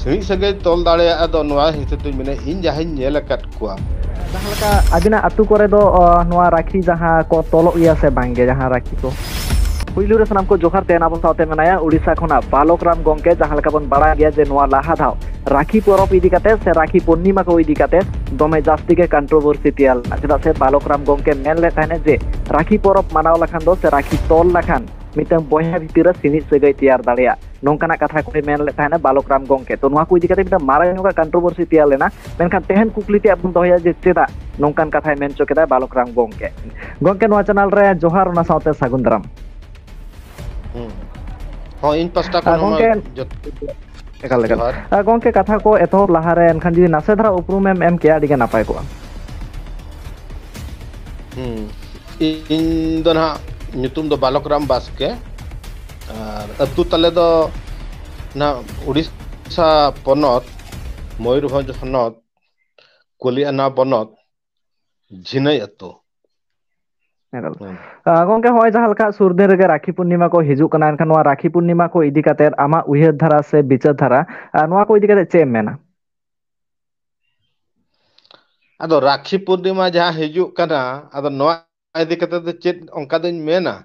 ᱥᱟᱹᱦᱤ ᱥᱟᱹᱜᱟᱹᱭ ᱛᱚᱞ ᱫᱟᱲᱮᱭᱟᱜᱼᱟ ᱫᱚ ᱱᱚᱣᱟ ᱦᱤᱥᱟᱹᱵ ᱛᱮᱧ ᱢᱮᱱᱟ ᱤᱧ ᱡᱟᱦᱟᱸᱧ ᱧᱮᱞ ᱟᱠᱟᱫ ᱠᱚᱣᱟ ᱡᱟᱦᱟᱸ ᱞᱮᱠᱟ ᱟᱹᱵᱤᱱᱟᱜ ᱟᱛᱳ ᱠᱚᱨᱮ ᱫᱚ ᱱᱚᱣᱟ ᱨᱟᱠᱷᱤ ᱡᱟᱦᱟᱸ ᱠᱚ ᱛᱚᱞᱚᱜ ᱜᱮᱭᱟ ᱥᱮ ᱵᱟᱝᱜᱮ ᱡᱟᱦᱟᱸ ᱨᱟᱠᱷᱤ ᱠᱚ ᱯᱩᱭᱞᱩ ᱨᱮ ᱥᱟᱱᱟᱢ ᱠᱚ ᱡᱚᱦᱟᱨ ᱛᱮ ᱟᱵᱚ ᱥᱟᱶᱛᱮ ᱢᱮᱱᱟᱭᱟ ᱩᱲᱤᱥᱥᱟ ᱠᱷᱚᱱᱟᱜ ᱵᱟᱞᱚᱠ ᱨᱟᱢ ᱜᱚᱝᱠᱮ ᱡᱟᱦᱟᱸ ᱞᱮᱠᱟ ᱵᱚᱱ ᱵᱟᱲᱟᱭ ᱜᱮᱭᱟ ᱡᱮ ᱱᱚᱣᱟ ᱞᱟᱦᱟ ᱫᱷᱟᱣ রাখি পরব ইদি কাতে সে রাখি পূর্ণিমা কো ইদি কাতে দমে জাস্তি কে কন্ট্রোভার্সি তিয়াল যেটা সে বালকরাম গমকে মেন লেখানে যে রাখি পরব মানাও লাখান দো সে রাখি তল লাখান মিতাং বয়া ভিতরে সিনি সগাই তিয়ার দাঁড়িয়া ᱱᱚᱝᱠᱟᱱᱟᱜ ᱠᱟᱛᱷᱟ ᱠᱚᱭ ᱢᱮᱱ ᱞᱮᱫ ᱛᱟᱦᱮᱱᱟ ᱵᱟᱞᱚᱠ ᱨᱟᱢ ᱜᱚᱝᱠᱮ ᱛᱚ ᱱᱚᱣᱟ ᱠᱚ ᱤᱫᱤ ᱠᱟᱛᱮ ᱢᱤᱫᱴᱟᱝ ᱢᱟᱨᱟᱝ ᱧᱚᱜᱟᱜ ᱠᱚᱱᱴᱨᱳᱵᱷᱟᱨᱥᱤ ᱛᱮᱭᱟᱨ ᱞᱮᱱᱟ ᱢᱮᱱᱠᱷᱟᱱ ᱛᱮᱦᱮᱧ ᱠᱩᱠᱞᱤ ᱛᱮᱭᱟᱜ ᱵᱚᱱ ᱫᱚᱦᱚᱭᱟ ᱡᱮ ᱪᱮᱫᱟᱜ ᱱᱚᱝᱠᱟᱱ ᱠᱟᱛᱷᱟᱭ ᱢᱮᱱ ᱦᱚᱪᱚ ᱠᱮᱫᱟ ᱵᱟᱞᱚᱠ ᱨᱟᱢ ᱜᱚᱝᱠᱮ ᱜᱚᱝᱠᱮ ᱱᱚᱣᱟ ᱪᱮᱱᱮᱞ ᱨᱮ ᱡᱚᱦᱟᱨ ᱚᱱᱟ ᱥᱟᱶᱛᱮ ᱥᱟᱹᱜᱩᱱ ᱫᱟᱨᱟᱢ ᱦᱚᱸ ᱤᱧ ᱯᱟᱥᱴᱟ ᱠᱷᱚᱱ ᱮᱠᱟᱞ ᱮᱠᱟᱞ ᱜᱚᱝᱠᱮ ᱠᱟᱛᱷᱟ ᱠᱚ ᱮᱛᱚᱦᱚᱵ ᱞᱟᱦᱟᱨᱮ ᱮᱱᱠᱷᱟᱱ ᱡᱩᱫᱤ ᱱᱟᱥᱮ ᱫᱷᱟᱨᱟ ᱩᱯᱨᱩᱢᱮᱢ ᱮᱢ ᱠᱮᱭᱟ ᱟᱹᱰᱤᱜᱮ ᱱᱟᱯᱟᱭ ᱠᱚᱜᱼᱟ ᱤᱧ ᱫᱚ ᱱᱟᱦᱟᱜ ᱧᱩᱛᱩᱢ ᱫᱚ ᱵᱟᱞᱚᱠ ᱨᱟᱢ ᱵᱟᱥᱠᱮ ᱟᱹᱛᱩ ᱛᱟᱞᱮ ᱫᱚ ᱱᱟ ᱩᱲᱤᱥᱥᱟ ᱯᱚᱱᱚᱛ ᱢᱚᱭᱩᱨᱵᱷᱚᱸᱡᱽ ᱦᱚᱱᱚᱛ ᱠᱚᱞᱤᱭᱟᱱᱟ ᱯᱚᱱᱚᱛ ᱡᱷᱤᱱᱟᱹᱭ ᱟᱹᱛᱩ ᱜᱚᱝᱠᱮ ᱦᱚᱸᱜᱼᱚᱭ ᱡᱟᱦᱟᱸ ᱞᱮᱠᱟ ᱥᱩᱨᱫᱤᱱ ᱨᱮᱜᱮ ᱨᱟᱠᱷᱤ ᱯᱩᱨᱱᱤᱢᱟ ᱠᱚ ᱦᱤᱡᱩᱜ ᱠᱟᱱᱟ ᱮᱱᱠᱷᱟᱱ ᱱᱚᱣᱟ ᱨᱟᱠᱷᱤ ᱯᱩᱨᱱᱤᱢᱟ ᱠᱚ ᱤᱫᱤ ᱠᱟᱛᱮᱫ ᱟᱢᱟᱜ ᱩᱭᱦᱟᱹᱨ ᱫᱷᱟᱨᱟ ᱥᱮ ᱵᱤᱪᱟᱹᱨ ᱫᱷᱟᱨᱟ ᱱᱚᱣᱟ ᱠᱚ ᱤᱫᱤ ᱠᱟᱛᱮᱫ ᱪᱮᱫ ᱮᱢ ᱢᱮᱱᱟ ᱟᱫᱚ ᱨᱟᱠᱷᱤ ᱯᱩᱨᱱᱤᱢᱟ ᱡᱟᱦᱟᱸ ᱦᱤᱡᱩᱜ ᱠᱟᱱᱟ ᱟᱫᱚ ᱱᱚᱣᱟ ᱤᱫᱤ ᱠᱟᱛᱮ ᱫᱚ ᱪᱮᱫ ᱚᱱᱠᱟ ᱫᱚᱧ ᱢᱮᱱᱟ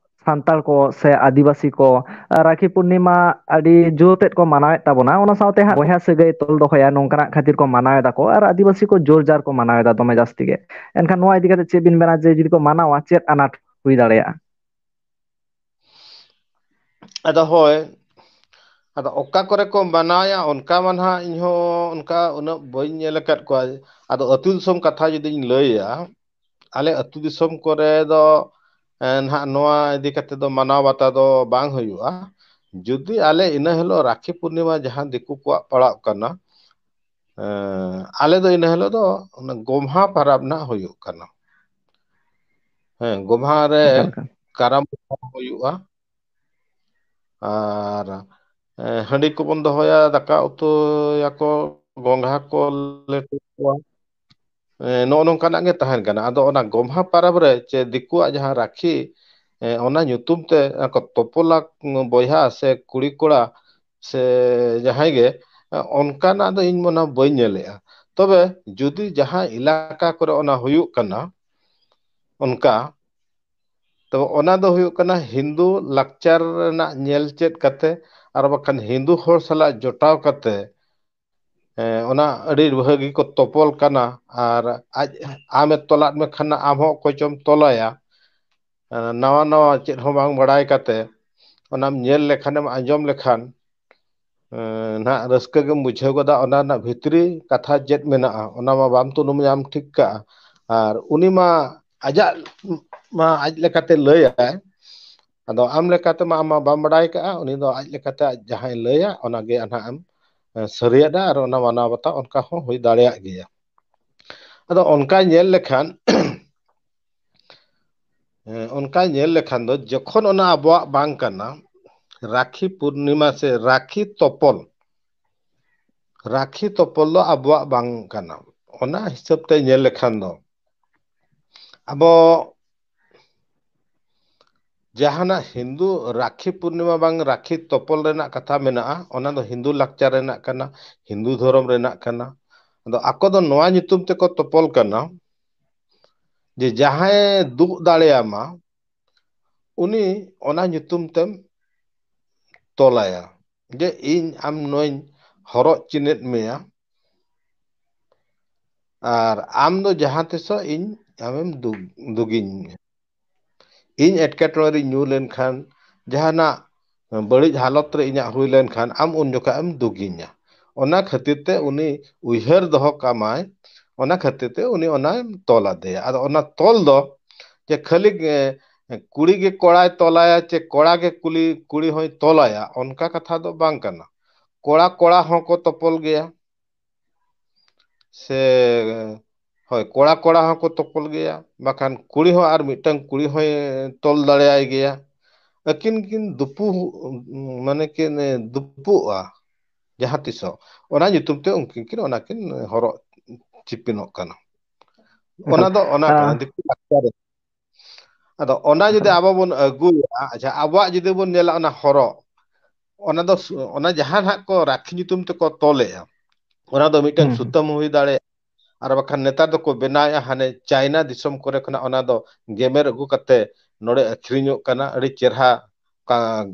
ᱥᱟᱱᱛᱟᱲ ᱠᱚ ᱥᱮ ᱟᱹᱫᱤᱵᱟᱹᱥᱤ ᱠᱚ ᱨᱟᱠᱷᱤ ᱯᱩᱨᱱᱤᱢᱟ ᱟᱹᱰᱤ ᱡᱳᱨᱛᱮᱫ ᱠᱚ ᱢᱟᱱᱟᱣᱮᱫ ᱛᱟᱵᱚᱱᱟ ᱚᱱᱟ ᱥᱟᱶᱛᱮ ᱦᱟᱸᱜ ᱵᱚᱭᱦᱟ ᱥᱟᱹᱜᱟᱹᱭ ᱛᱚᱞ ᱫᱚᱦᱚᱭᱟ ᱱᱚᱝᱠᱟᱱᱟᱜ ᱠᱷᱟᱹᱛᱤᱨ ᱠᱚ ᱢᱟᱱᱟᱣ ᱮᱫᱟ ᱠᱚ ᱟᱨ ᱟᱹᱫᱤᱵᱟᱹᱥᱤ ᱠᱚ ᱡᱳᱨᱡᱟᱨ ᱠᱚ ᱢᱟᱱᱟᱣ ᱮᱫᱟ ᱫᱚᱢᱮ ᱡᱟᱹᱥᱛᱤ ᱜᱮ ᱮᱱᱠᱷᱟᱱ ᱱᱚᱣᱟ ᱤᱫᱤ ᱠᱟᱛᱮ ᱪᱮᱫ ᱵᱤᱱ ᱢᱮᱱᱟ ᱡᱮ ᱡᱩᱫᱤ ᱠᱚ ᱢᱟᱱᱟᱣᱟ ᱪᱮᱫ ᱟᱱᱟᱴ ᱦᱩᱭ ᱫᱟᱲᱮᱭᱟᱜᱼᱟ ᱟᱫᱚ ᱦᱳᱭ ᱟᱫᱚ ᱚᱠᱟ ᱠᱚᱨᱮ ᱠᱚ ᱢᱟᱱᱟᱣᱟ ᱚᱱᱠᱟ ᱢᱟ ᱱᱟᱦᱟᱜ ᱤᱧᱦᱚᱸ ᱚᱱᱠᱟ ᱩᱱᱟᱹᱜ ᱵᱟᱹᱧ ᱧᱮᱞ ᱟᱠᱟᱫ ᱠᱚᱣᱟ ᱟᱫᱚ ᱟᱹᱛᱩ ᱫᱤᱥᱚᱢ ᱠᱟᱛᱷᱟ ᱡᱩᱫᱤᱧ ᱞᱟᱹᱭᱟ ᱟᱞᱮ ᱟᱹᱛᱩ ᱫᱤᱥᱚᱢ ᱠᱚᱨᱮ ᱫᱚ ᱡᱩᱫᱤ ᱟᱞᱮ ᱤᱱᱟᱹ ᱦᱤᱞᱚ ᱨᱟᱠᱷᱤ ᱯᱩᱨᱱᱤᱢᱟ ᱡᱟᱦᱟᱸ ᱫᱤᱠᱩ ᱠᱚᱣᱟᱜ ᱯᱟᱲᱟᱜ ᱠᱟᱱᱟ ᱟᱞᱮ ᱫᱚ ᱤᱱᱟᱹ ᱦᱤᱞᱚ ᱫᱚ ᱚᱱᱟ ᱜᱚᱢᱦᱟ ᱯᱟᱨᱟᱵᱽ ᱱᱟᱜ ᱦᱩᱭᱩᱜ ᱠᱟᱱᱟ ᱦᱮᱸ ᱜᱚᱢᱦᱟ ᱨᱮ ᱠᱟᱨᱟᱢ ᱦᱩᱭᱩᱜᱼᱟ ᱟᱨ ᱦᱟᱺᱰᱤ ᱠᱚᱵᱚᱱ ᱫᱚᱦᱚᱭᱟ ᱫᱟᱠᱟ ᱩᱛᱩᱭᱟᱠᱚ ᱜᱚᱸᱜᱷᱟ ᱠᱚ ᱞᱮᱴᱚ ᱠᱚᱣᱟ ᱱᱚᱜᱼᱚ ᱱᱚᱝᱠᱟᱱᱟᱜ ᱜᱮ ᱛᱟᱦᱮᱱ ᱠᱟᱱᱟ ᱟᱫᱚ ᱚᱱᱟ ᱜᱚᱢᱦᱟ ᱯᱟᱨᱟᱵᱽ ᱨᱮ ᱪᱮ ᱫᱤᱠᱩᱣᱟᱜ ᱡᱟᱦᱟᱸ ᱨᱟᱠᱷᱤ ᱚᱱᱟ ᱧᱩᱛᱩᱢ ᱛᱮ ᱛᱚᱯᱚᱞᱟ ᱵᱚᱭᱦᱟ ᱥᱮ ᱠᱩᱲᱤ ᱠᱚᱲᱟ ᱥᱮ ᱡᱟᱦᱟᱸᱭ ᱜᱮ ᱚᱱᱠᱟᱱᱟᱜ ᱫᱚ ᱤᱧ ᱢᱚᱱᱮ ᱵᱟᱹᱧ ᱧᱮᱞᱮᱜᱼᱟ ᱛᱚᱵᱮ ᱡᱩᱫᱤ ᱡᱟᱦᱟᱸ ᱮᱞᱟᱠᱟ ᱠᱚᱨᱮ ᱚᱱᱟ ᱦᱩᱭᱩᱜ ᱠᱟᱱᱟ ᱚᱱᱠᱟ ᱛᱚ ᱚᱱᱟ ᱫᱚ ᱦᱩᱭᱩᱜ ᱠᱟᱱᱟ ᱦᱤᱱᱫᱩ ᱞᱟᱠᱪᱟᱨ ᱨᱮᱱᱟᱜ ᱧᱮᱞ ᱪᱮᱫ ᱠᱟᱛᱮ ᱟᱨ ᱵᱟᱠᱷᱟᱱ ᱦᱤᱱᱫᱩ ᱦᱚᱲ ᱥᱟᱞᱟᱜ ᱡᱚᱴᱟᱣ ᱠᱟᱛᱮ ona adi bahagi ko topol kana ar ame tolat me khana am ho ko chom tolaya nawa nawa chet ho bang badai kate onam nyel lekhan am anjom lekhan na raska ge mujhe goda ona na bhitri katha jet menaa ona ma bam tu num yam thik ka ar uni ma ajak ma aj lekate laya ᱟᱫᱚ ᱟᱢ ᱞᱮᱠᱟᱛᱮ ᱢᱟ ᱟᱢ ᱵᱟᱢ ᱵᱟᱰᱟᱭ ᱠᱟᱜᱼᱟ ᱩᱱᱤ ᱫᱚ ᱟᱡ ᱞᱮᱠᱟᱛᱮ ᱡᱟᱦᱟᱸᱭ ᱞᱟᱹᱭᱟ ᱚᱱᱟᱜᱮ ᱱᱟᱦᱟᱜ ᱮᱢ ᱥᱟᱹᱨᱤᱭᱟᱜᱼᱟ ᱟᱨ ᱚᱱᱟ ᱢᱟᱱᱟᱣ ᱵᱟᱛᱟᱣ ᱚᱱᱠᱟ ᱦᱚᱸ ᱦᱩᱭ ᱫᱟᱲᱮᱭᱟᱜ ᱜᱮᱭᱟ ᱟᱫᱚ ᱚᱱᱠᱟ ᱧᱮᱞ ᱞᱮᱠᱷᱟᱱ ᱚᱱᱠᱟ ᱧᱮᱞ ᱞᱮᱠᱷᱟᱱ ᱫᱚ ᱡᱚᱠᱷᱚᱱ ᱚᱱᱟ ᱟᱵᱚᱣᱟᱜ ᱵᱟᱝ ᱠᱟᱱᱟ ᱨᱟᱠᱷᱤ ᱯᱩᱨᱱᱤᱢᱟ ᱥᱮ ᱨᱟᱠᱷᱤ ᱛᱚᱯᱚᱞ ᱨᱟᱠᱷᱤ ᱛᱚᱯᱚᱞ ᱫᱚ ᱟᱵᱚᱣᱟᱜ ᱵᱟᱝ ᱠᱟᱱᱟ ᱚᱱᱟ ᱦᱤᱥᱟᱹᱵ ᱛᱮ ᱧᱮᱞ ᱞᱮᱠᱷᱟᱱ ᱫᱚ ᱟᱵᱚ ᱡᱟᱦᱟᱱᱟᱜ ᱦᱤᱱᱫᱩ ᱨᱟᱠᱷᱤ ᱯᱩᱨᱱᱤᱢᱟ ᱵᱟᱝ ᱨᱟᱠᱷᱤ ᱛᱚᱯᱚᱞ ᱨᱮᱱᱟᱜ ᱠᱟᱛᱷᱟ ᱢᱮᱱᱟᱜᱼᱟ ᱚᱱᱟ ᱫᱚ ᱦᱤᱱᱫᱩ ᱞᱟᱠᱪᱟᱨ ᱨᱮᱱᱟᱜ ᱠᱟᱱᱟ ᱦᱤᱱᱫᱩ ᱫᱷᱚᱨᱚᱢ ᱨᱮᱱᱟᱜ ᱠᱟᱱᱟ ᱟᱫᱚ ᱟᱠᱚ ᱫᱚ ᱱᱚᱣᱟ ᱧᱩᱛᱩᱢ ᱛᱮᱠᱚ ᱛᱚᱯᱚᱞ ᱠᱟᱱᱟ ᱡᱮ ᱡᱟᱦᱟᱸᱭ ᱫᱩᱜ ᱫᱟᱲᱮᱭᱟᱢᱟ ᱩᱱᱤ ᱚᱱᱟ ᱧᱩᱛᱩᱢ ᱛᱮᱢ ᱛᱚᱞᱟᱭᱟ ᱡᱮ ᱤᱧ ᱟᱢ ᱱᱚᱣᱟᱧ ᱦᱚᱨᱚᱜ ᱪᱤᱱᱦᱟᱹᱯ ᱢᱮᱭᱟ ᱟᱨ ᱟᱢ ᱫᱚ ᱡᱟᱦᱟᱸ ᱛᱤᱥᱚᱜ ᱤᱧ ᱟᱢᱮᱢ ᱫᱩᱜᱤᱧ ᱢᱮ ᱤᱧ ᱮᱴᱠᱮᱴᱚᱬᱮ ᱨᱤᱧ ᱧᱩ ᱞᱮᱱᱠᱷᱟᱱ ᱡᱟᱦᱟᱱᱟᱜ ᱵᱟᱹᱲᱤᱡ ᱦᱟᱞᱚᱛ ᱨᱮ ᱤᱧᱟᱹᱜ ᱦᱩᱭ ᱞᱮᱱᱠᱷᱟᱱ ᱟᱢ ᱩᱱ ᱡᱚᱠᱷᱟᱡ ᱮᱢ ᱫᱩᱜᱤᱧᱟ ᱚᱱᱟ ᱠᱷᱟᱹᱛᱤᱨ ᱛᱮ ᱩᱱᱤ ᱩᱭᱦᱟᱹᱨ ᱫᱚᱦᱚ ᱠᱟᱢᱟᱭ ᱚᱱᱟ ᱠᱷᱟᱹᱛᱤᱨ ᱛᱮ ᱩᱱᱤ ᱚᱱᱟᱭ ᱛᱚᱞ ᱟᱫᱮᱭᱟ ᱟᱫᱚ ᱚᱱᱟ ᱛᱚᱞ ᱫᱚ ᱡᱮ ᱠᱷᱟᱹᱞᱤ ᱠᱩᱲᱤ ᱜᱮ ᱠᱚᱲᱟᱭ ᱛᱚᱞᱟᱭᱟ ᱪᱮ ᱠᱚᱲᱟ ᱜᱮ ᱠᱩᱞᱤ ᱠᱩᱲᱤ ᱦᱚᱸᱭ ᱛᱚᱞᱟᱭᱟ ᱚᱱᱠᱟ ᱠᱟᱛᱷᱟ ᱫᱚ ᱵᱟᱝ ᱠᱟᱱᱟ ᱠᱚᱲᱟ ᱠᱚᱲᱟ ᱦᱚᱸᱠᱚ ᱛᱚᱯᱚᱞ ᱜᱮᱭᱟ ᱥᱮ ᱦᱚᱸ ᱛᱚᱯᱚᱞ ᱜᱮᱭᱟ ᱵᱟᱠᱷᱟᱱ ᱠᱩᱲᱤ ᱦᱚᱸ ᱟᱨ ᱢᱤᱫᱴᱟᱝ ᱠᱩᱲᱤ ᱦᱚᱸᱭ ᱛᱚᱞ ᱫᱟᱲᱮᱭᱟᱭ ᱜᱮᱭᱟ ᱟᱹᱠᱤᱱ ᱠᱤᱱ ᱫᱩᱯᱩᱞᱟ ᱟᱨ ᱠᱤᱱ ᱛᱚᱯᱚᱞᱟ ᱚᱱᱟ ᱫᱚ ᱵᱟᱝ ᱠᱟᱱᱟ ᱱᱚᱣᱟ ᱫᱚ ᱟᱹᱠᱤᱱ ᱠᱤᱱ ᱫᱩᱯᱩᱞᱟ ᱟᱨ ᱠᱤᱱ ᱛᱚᱞᱟ ᱱᱚᱣᱟ ᱫᱚ ᱵᱟᱝ ᱠᱟᱱᱟ ᱱᱚᱣᱟ ᱫᱚ ᱟᱹᱠᱤᱱ ᱠᱤᱱ ᱫᱩᱯᱩᱞᱟ ᱟᱨ ᱠᱤᱱ ᱛᱚᱞᱟ ᱱᱚᱣᱟ ᱫᱚ ᱵᱟᱝ ᱠᱟᱱᱟ ᱱᱚᱣᱟ ᱫᱚ ᱟᱹᱠᱤᱱ ᱠᱤᱱ ᱫᱩᱯᱩᱞᱟ ᱟᱨ ᱠᱤᱱ ᱛᱚᱞᱟ ᱱᱚᱣᱟ ᱫᱚ ᱵᱟᱝ ᱠᱟᱱᱟ ᱱᱚᱣᱟ ᱫᱚ ᱟᱹᱠᱤᱱ ᱠᱤᱱ ᱫᱩᱯᱩᱞᱟ ᱟᱨ ᱠᱤᱱ ᱛᱚᱞᱟ ᱱᱚᱣᱟ ᱫᱚ ᱵᱟᱝ ᱠᱟᱱᱟ ᱱᱚᱣᱟ ᱫᱚ ᱟᱹᱠᱤᱱ ᱠᱤᱱ ᱫᱩᱯᱩᱞᱟ ᱟᱨ ᱠᱤᱱ ᱛᱚᱞᱟ ᱱᱚᱣᱟ ᱫᱚ ᱵᱟᱝ ᱠᱟᱱᱟ ᱱᱚᱣᱟ ᱫᱚ ᱟᱹᱠᱤᱱ ᱠᱤᱱ ᱫᱩᱯᱩᱞᱟ ᱟᱨ ᱠᱤᱱ ᱛᱚᱞᱟ ᱱᱚᱣᱟ ᱫᱚ ᱵᱟᱝ ᱠᱟᱱᱟ ᱱᱚᱣᱟ ᱫᱚ ᱟᱹᱠᱤᱱ ᱠᱤᱱ ᱫᱩᱯᱩᱞᱟ ᱟᱨ ᱠᱤᱱ ᱛᱚᱞᱟ ᱱᱚᱣᱟ ᱫᱚ ᱵᱟᱝ ᱠᱟᱱᱟ ᱱᱚᱣᱟ ᱫᱚ ᱟᱹᱠᱤᱱ ᱠᱤᱱ ᱫᱩᱯᱩᱞᱟ ᱟᱨ ᱠᱤᱱ ᱛᱚᱞᱟ ᱱᱚᱣᱟ ᱫᱚ ᱵᱟᱝ ᱠᱟᱱᱟ ᱱᱚᱣᱟ ᱫᱚ ᱟᱹᱠᱤᱱ ᱠᱤᱱ ᱫᱩᱯᱩᱞᱟ ᱟᱨ ᱠᱤᱱ ᱛᱚᱞᱟ ᱱᱚᱣᱟ ᱫᱚ ᱵᱟᱝ ᱠᱟᱱᱟ ᱱᱚᱣᱟ ᱫᱚ ᱟᱹᱠᱤᱱ ᱠᱤᱱ ᱫᱩᱯᱩᱞᱟ ᱟᱨ ᱠᱤᱱ ᱛᱚᱞᱟ ᱱᱚᱣᱟ ᱫᱚ ᱵᱟᱝ ᱠᱟᱱᱟ ᱱᱚᱣᱟ ᱫᱚ ᱟᱹᱠᱤᱱ ᱠᱤᱱ ᱫᱩᱯᱩᱞᱟ ᱟᱨ ᱠᱤᱱ ᱛᱚᱞᱟ ᱱᱚᱣᱟ ᱫᱚ ᱵᱟᱝ ᱠᱟᱱᱟ ᱱᱚᱣᱟ ᱫᱚ ᱟᱹᱠᱤᱱ ᱠᱤᱱ ᱫᱩᱯᱩᱞᱟ ᱟᱨ ᱠᱤᱱ ᱛᱚᱞᱟ ᱱᱚᱣᱟ ᱫᱚ ᱵᱟᱝ ᱠᱟᱱᱟ ᱱᱚᱣᱟ ᱫᱚ ᱟᱹᱠᱤᱱ ᱠᱤᱱ ᱫᱩᱯᱩᱞᱟ ᱟᱨ ᱠᱤᱱ ᱛᱚᱞᱟ ᱱᱚᱣᱟ ᱫᱚ ᱵᱟᱝ ᱠᱟᱱᱟ ᱱᱚᱣᱟ ᱫᱚ ᱟᱹᱠᱤᱱ ᱠᱤᱱ ᱫᱩᱯᱩᱞᱟ ᱟᱨ ᱠᱤᱱ ᱛᱚᱞᱟ ᱱᱚᱣᱟ ᱫᱚ ᱵᱟᱝ ᱠᱟᱱᱟ ᱱᱚᱣᱟ ᱫᱚ ᱟᱹᱠᱤᱱ ᱠᱤᱱ ᱫᱩᱯᱩᱞᱟ ᱟᱨ ᱠᱤᱱ ᱛᱚᱞᱟ ᱱᱚᱣᱟ ᱫᱚ ᱵᱟᱝ ᱠᱟᱱᱟ ᱱᱚᱣᱟ ᱫᱚ ᱟᱹᱠᱤᱱ ᱠᱤᱱ ᱫᱩᱯᱩᱞᱟ ᱟᱨ ᱠᱤᱱ ᱛᱚᱞᱟ ᱱᱚᱣᱟ ᱫᱚ ᱵᱟᱝ ᱠᱟᱱᱟ ᱱᱚᱣᱟ ᱫᱚ ᱟᱹᱠᱤᱱ ᱠᱤᱱ ᱫᱩᱯᱩᱞᱟ ᱟᱨ ᱠᱤᱱ ᱛᱚᱞᱟ ᱱᱚᱣᱟ ᱫᱚ ᱵᱟᱝ ᱠᱟᱱᱟ ᱱᱚᱣᱟ ᱫᱚ ᱟᱹᱠᱤᱱ ᱠᱤᱱ ᱫᱩᱯᱩᱞᱟ ᱟᱨ ᱠᱤᱱ ᱛᱚᱞᱟ ᱱᱚᱣᱟ ᱫᱚ ᱵᱟᱝ ᱠᱟᱱᱟ ᱱᱚᱣᱟ ᱫᱚ ᱟᱹᱠᱤᱱ ᱠᱤᱱ ᱫᱩᱯᱩᱞᱟ ᱟᱨ ᱠᱤᱱ ᱛᱚᱞᱟ ᱱᱚᱣᱟ ᱫᱚ ᱵᱟᱝ ᱠᱟᱱᱟ ᱱᱚᱣᱟ ᱫᱚ ᱟᱹᱠᱤᱱ ᱠᱤᱱ ᱫᱩᱯᱩᱞᱟ ᱟᱨ ᱠᱤᱱ ᱛᱚᱞᱟ ᱱᱚᱣᱟ ᱫᱚ ᱵᱟᱝ ᱠᱟᱱᱟ ᱱᱚᱣ ᱟᱨ ᱵᱟᱠᱷᱟᱱ ᱱᱮᱛᱟᱨ ᱫᱚᱠᱚ ᱵᱮᱱᱟᱣᱮᱜᱼᱟ ᱦᱟᱱᱮ ᱪᱟᱭᱱᱟ ᱫᱤᱥᱚᱢ ᱠᱚᱨᱮ ᱠᱷᱚᱱᱟᱜ ᱚᱱᱟ ᱫᱚ ᱜᱮᱢᱮᱨ ᱟᱹᱜᱩ ᱠᱟᱛᱮ ᱱᱚᱰᱮ ᱟᱹᱠᱷᱨᱤᱧᱚᱜ ᱠᱟᱱᱟ ᱟᱹᱰᱤ ᱪᱮᱨᱦᱟ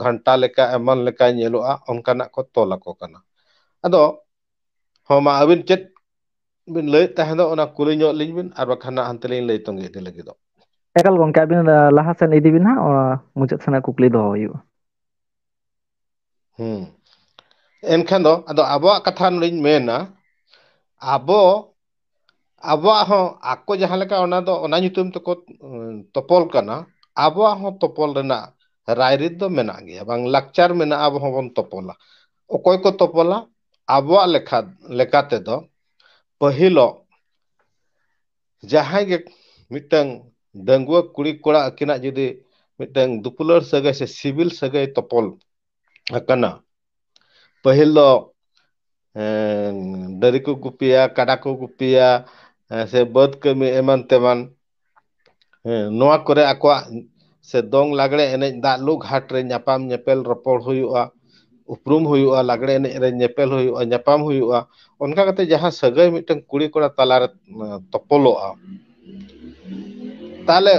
ᱜᱷᱟᱱᱴᱟ ᱞᱮᱠᱟ ᱮᱢᱟᱱ ᱞᱮᱠᱟ ᱧᱮᱞᱚᱜᱼᱟ ᱚᱱᱠᱟᱱᱟᱜ ᱠᱚ ᱛᱚᱞ ᱟᱠᱚ ᱠᱟᱱᱟ ᱟᱫᱚ ᱦᱚᱸ ᱢᱟ ᱟᱹᱵᱤᱱ ᱪᱮᱫ ᱵᱤᱱ ᱞᱟᱹᱭᱮᱫ ᱛᱟᱦᱮᱸ ᱫᱚ ᱚᱱᱟ ᱠᱩᱞᱤ ᱧᱚᱜ ᱞᱤᱧ ᱵᱤᱱ ᱟᱨ ᱵᱟᱠᱷᱟᱱ ᱦᱟᱱᱛᱮ ᱞᱤᱧ ᱞᱟᱹᱭ ᱛᱚᱝᱜᱮ ᱤᱫᱤ ᱞᱟᱹᱜᱤᱫᱚᱜ ᱮᱠᱟᱞ ᱜᱚᱢᱠᱮ ᱟᱹᱵᱤᱱ ᱞᱟᱦᱟ ᱥᱮᱱ ᱤᱫᱤ ᱵᱤᱱ ᱦᱟᱸᱜ ᱢᱩᱪᱟᱹᱫ ᱥᱮᱱᱟᱜ ᱠᱩᱠᱞᱤ ᱫᱚᱦᱚ ᱦᱩᱭᱩᱜᱼᱟ ᱦᱩᱸ ᱮᱱᱠᱷᱟᱱ ᱫᱚ ᱟᱫᱚ ᱟᱵᱚᱣᱟᱜ ᱠᱟᱛᱷᱟ ᱱᱚᱰᱮᱧ ᱢᱮᱱᱟ ᱟᱵᱚ ᱟᱵᱚᱣᱟᱜ ᱦᱚᱸ ᱟᱠᱚ ᱡᱟᱦᱟᱸ ᱞᱮᱠᱟ ᱚᱱᱟ ᱫᱚ ᱚᱱᱟ ᱧᱩᱛᱩᱢ ᱛᱮᱠᱚ ᱛᱚᱯᱚᱞ ᱠᱟᱱᱟ ᱟᱵᱚᱣᱟᱜ ᱦᱚᱸ ᱛᱚᱯᱚᱞ ᱨᱮᱱᱟᱜ ᱨᱟᱭᱨᱤᱛ ᱫᱚ ᱢᱮᱱᱟᱜ ᱜᱮᱭᱟ ᱵᱟᱝ ᱞᱟᱠᱪᱟᱨ ᱢᱮᱱᱟᱜᱼᱟ ᱟᱵᱚ ᱦᱚᱸᱵᱚᱱ ᱛᱚᱯᱚᱞᱟ ᱚᱠᱚᱭ ᱠᱚ ᱛᱚᱯᱚᱞᱟ ᱟᱵᱚᱣᱟᱜ ᱞᱮᱠᱷᱟ ᱞᱮᱠᱟ ᱛᱮᱫᱚ ᱯᱟᱹᱦᱤᱞᱚᱜ ᱡᱟᱦᱟᱸᱭ ᱜᱮ ᱢᱤᱫᱴᱟᱝ ᱰᱟᱺᱜᱩᱣᱟᱹ ᱠᱩᱲᱤ ᱠᱚᱲᱟ ᱟᱹᱠᱤᱱᱟᱜ ᱡᱩᱫᱤ ᱢᱤᱫᱴᱟᱝ ᱫᱩᱯᱩᱞᱟᱹᱲ ᱥᱟᱹᱜᱟᱹᱭ ᱥᱮ ᱥᱤᱵᱤᱞ ᱥᱟᱹᱜᱟᱹᱭ ᱛᱚᱯᱚᱞ ᱟᱠᱟᱱᱟ ᱯᱟᱹᱦᱤᱞ ᱫᱚ ᱫᱟᱨᱮ ᱠᱚ ᱜᱩᱯᱤᱭᱟ ᱠᱟᱰᱟ ᱠᱚ ᱜᱩᱯᱤᱭᱟ से बद कमी एमान तेमान नवा करे आकवा से दोंग लागड़े एनेज दालु घाट रे नपाम नपेल रपोड होयुआ उपरूम होयुआ लागड़े एने रे नपेल होयुआ नपाम होयुआ उनका कते जहां सगय मिटंग कुड़ी कोड़ा तला रे तपलोआ ताले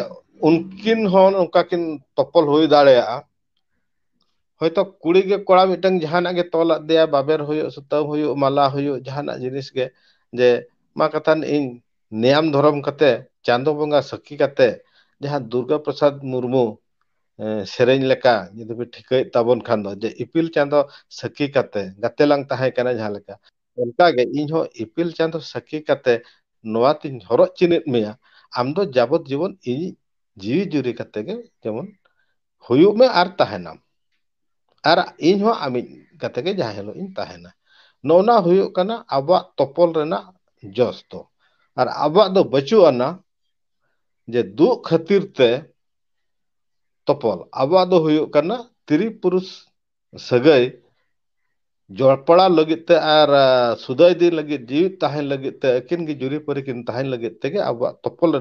उनकिन होन उनका किन तपल होय दाड़ेआ होय तो कुड़ी के कोड़ा मिटंग जहां ना के तोला दिया बाबेर होय सतम होय माला होय जहां ना जिनिस के जे कथान इन नाम धरम कते चांदो बंगा सखी कते जहां दुर्गा प्रसाद मुर्मू सेरेन लेका यदि भी ठीक है तबन खान दो जे इपिल चांदो सखी कते गते लंग तहाय कने जहां लेका उनका के इन हो इपिल चांदो सखी कते नवाती होरो चिनित में आम दो जाबत जीवन इन जीव जुरी कते के जमन हुयु में आर तहाय नाम आर इन हो आमी कते के जहां हेलो इन तहाय ना नौना हुयु कना अब तपल रेना जस तो और तो तो अब बचूअ जे दु खर तपल अब त्रिपुरुष सगै जड़पड़ा लगते और सुदय दिन लगी जीवित तहन लगते अकिन की जुरी परिकिन तहन लगते अब तपल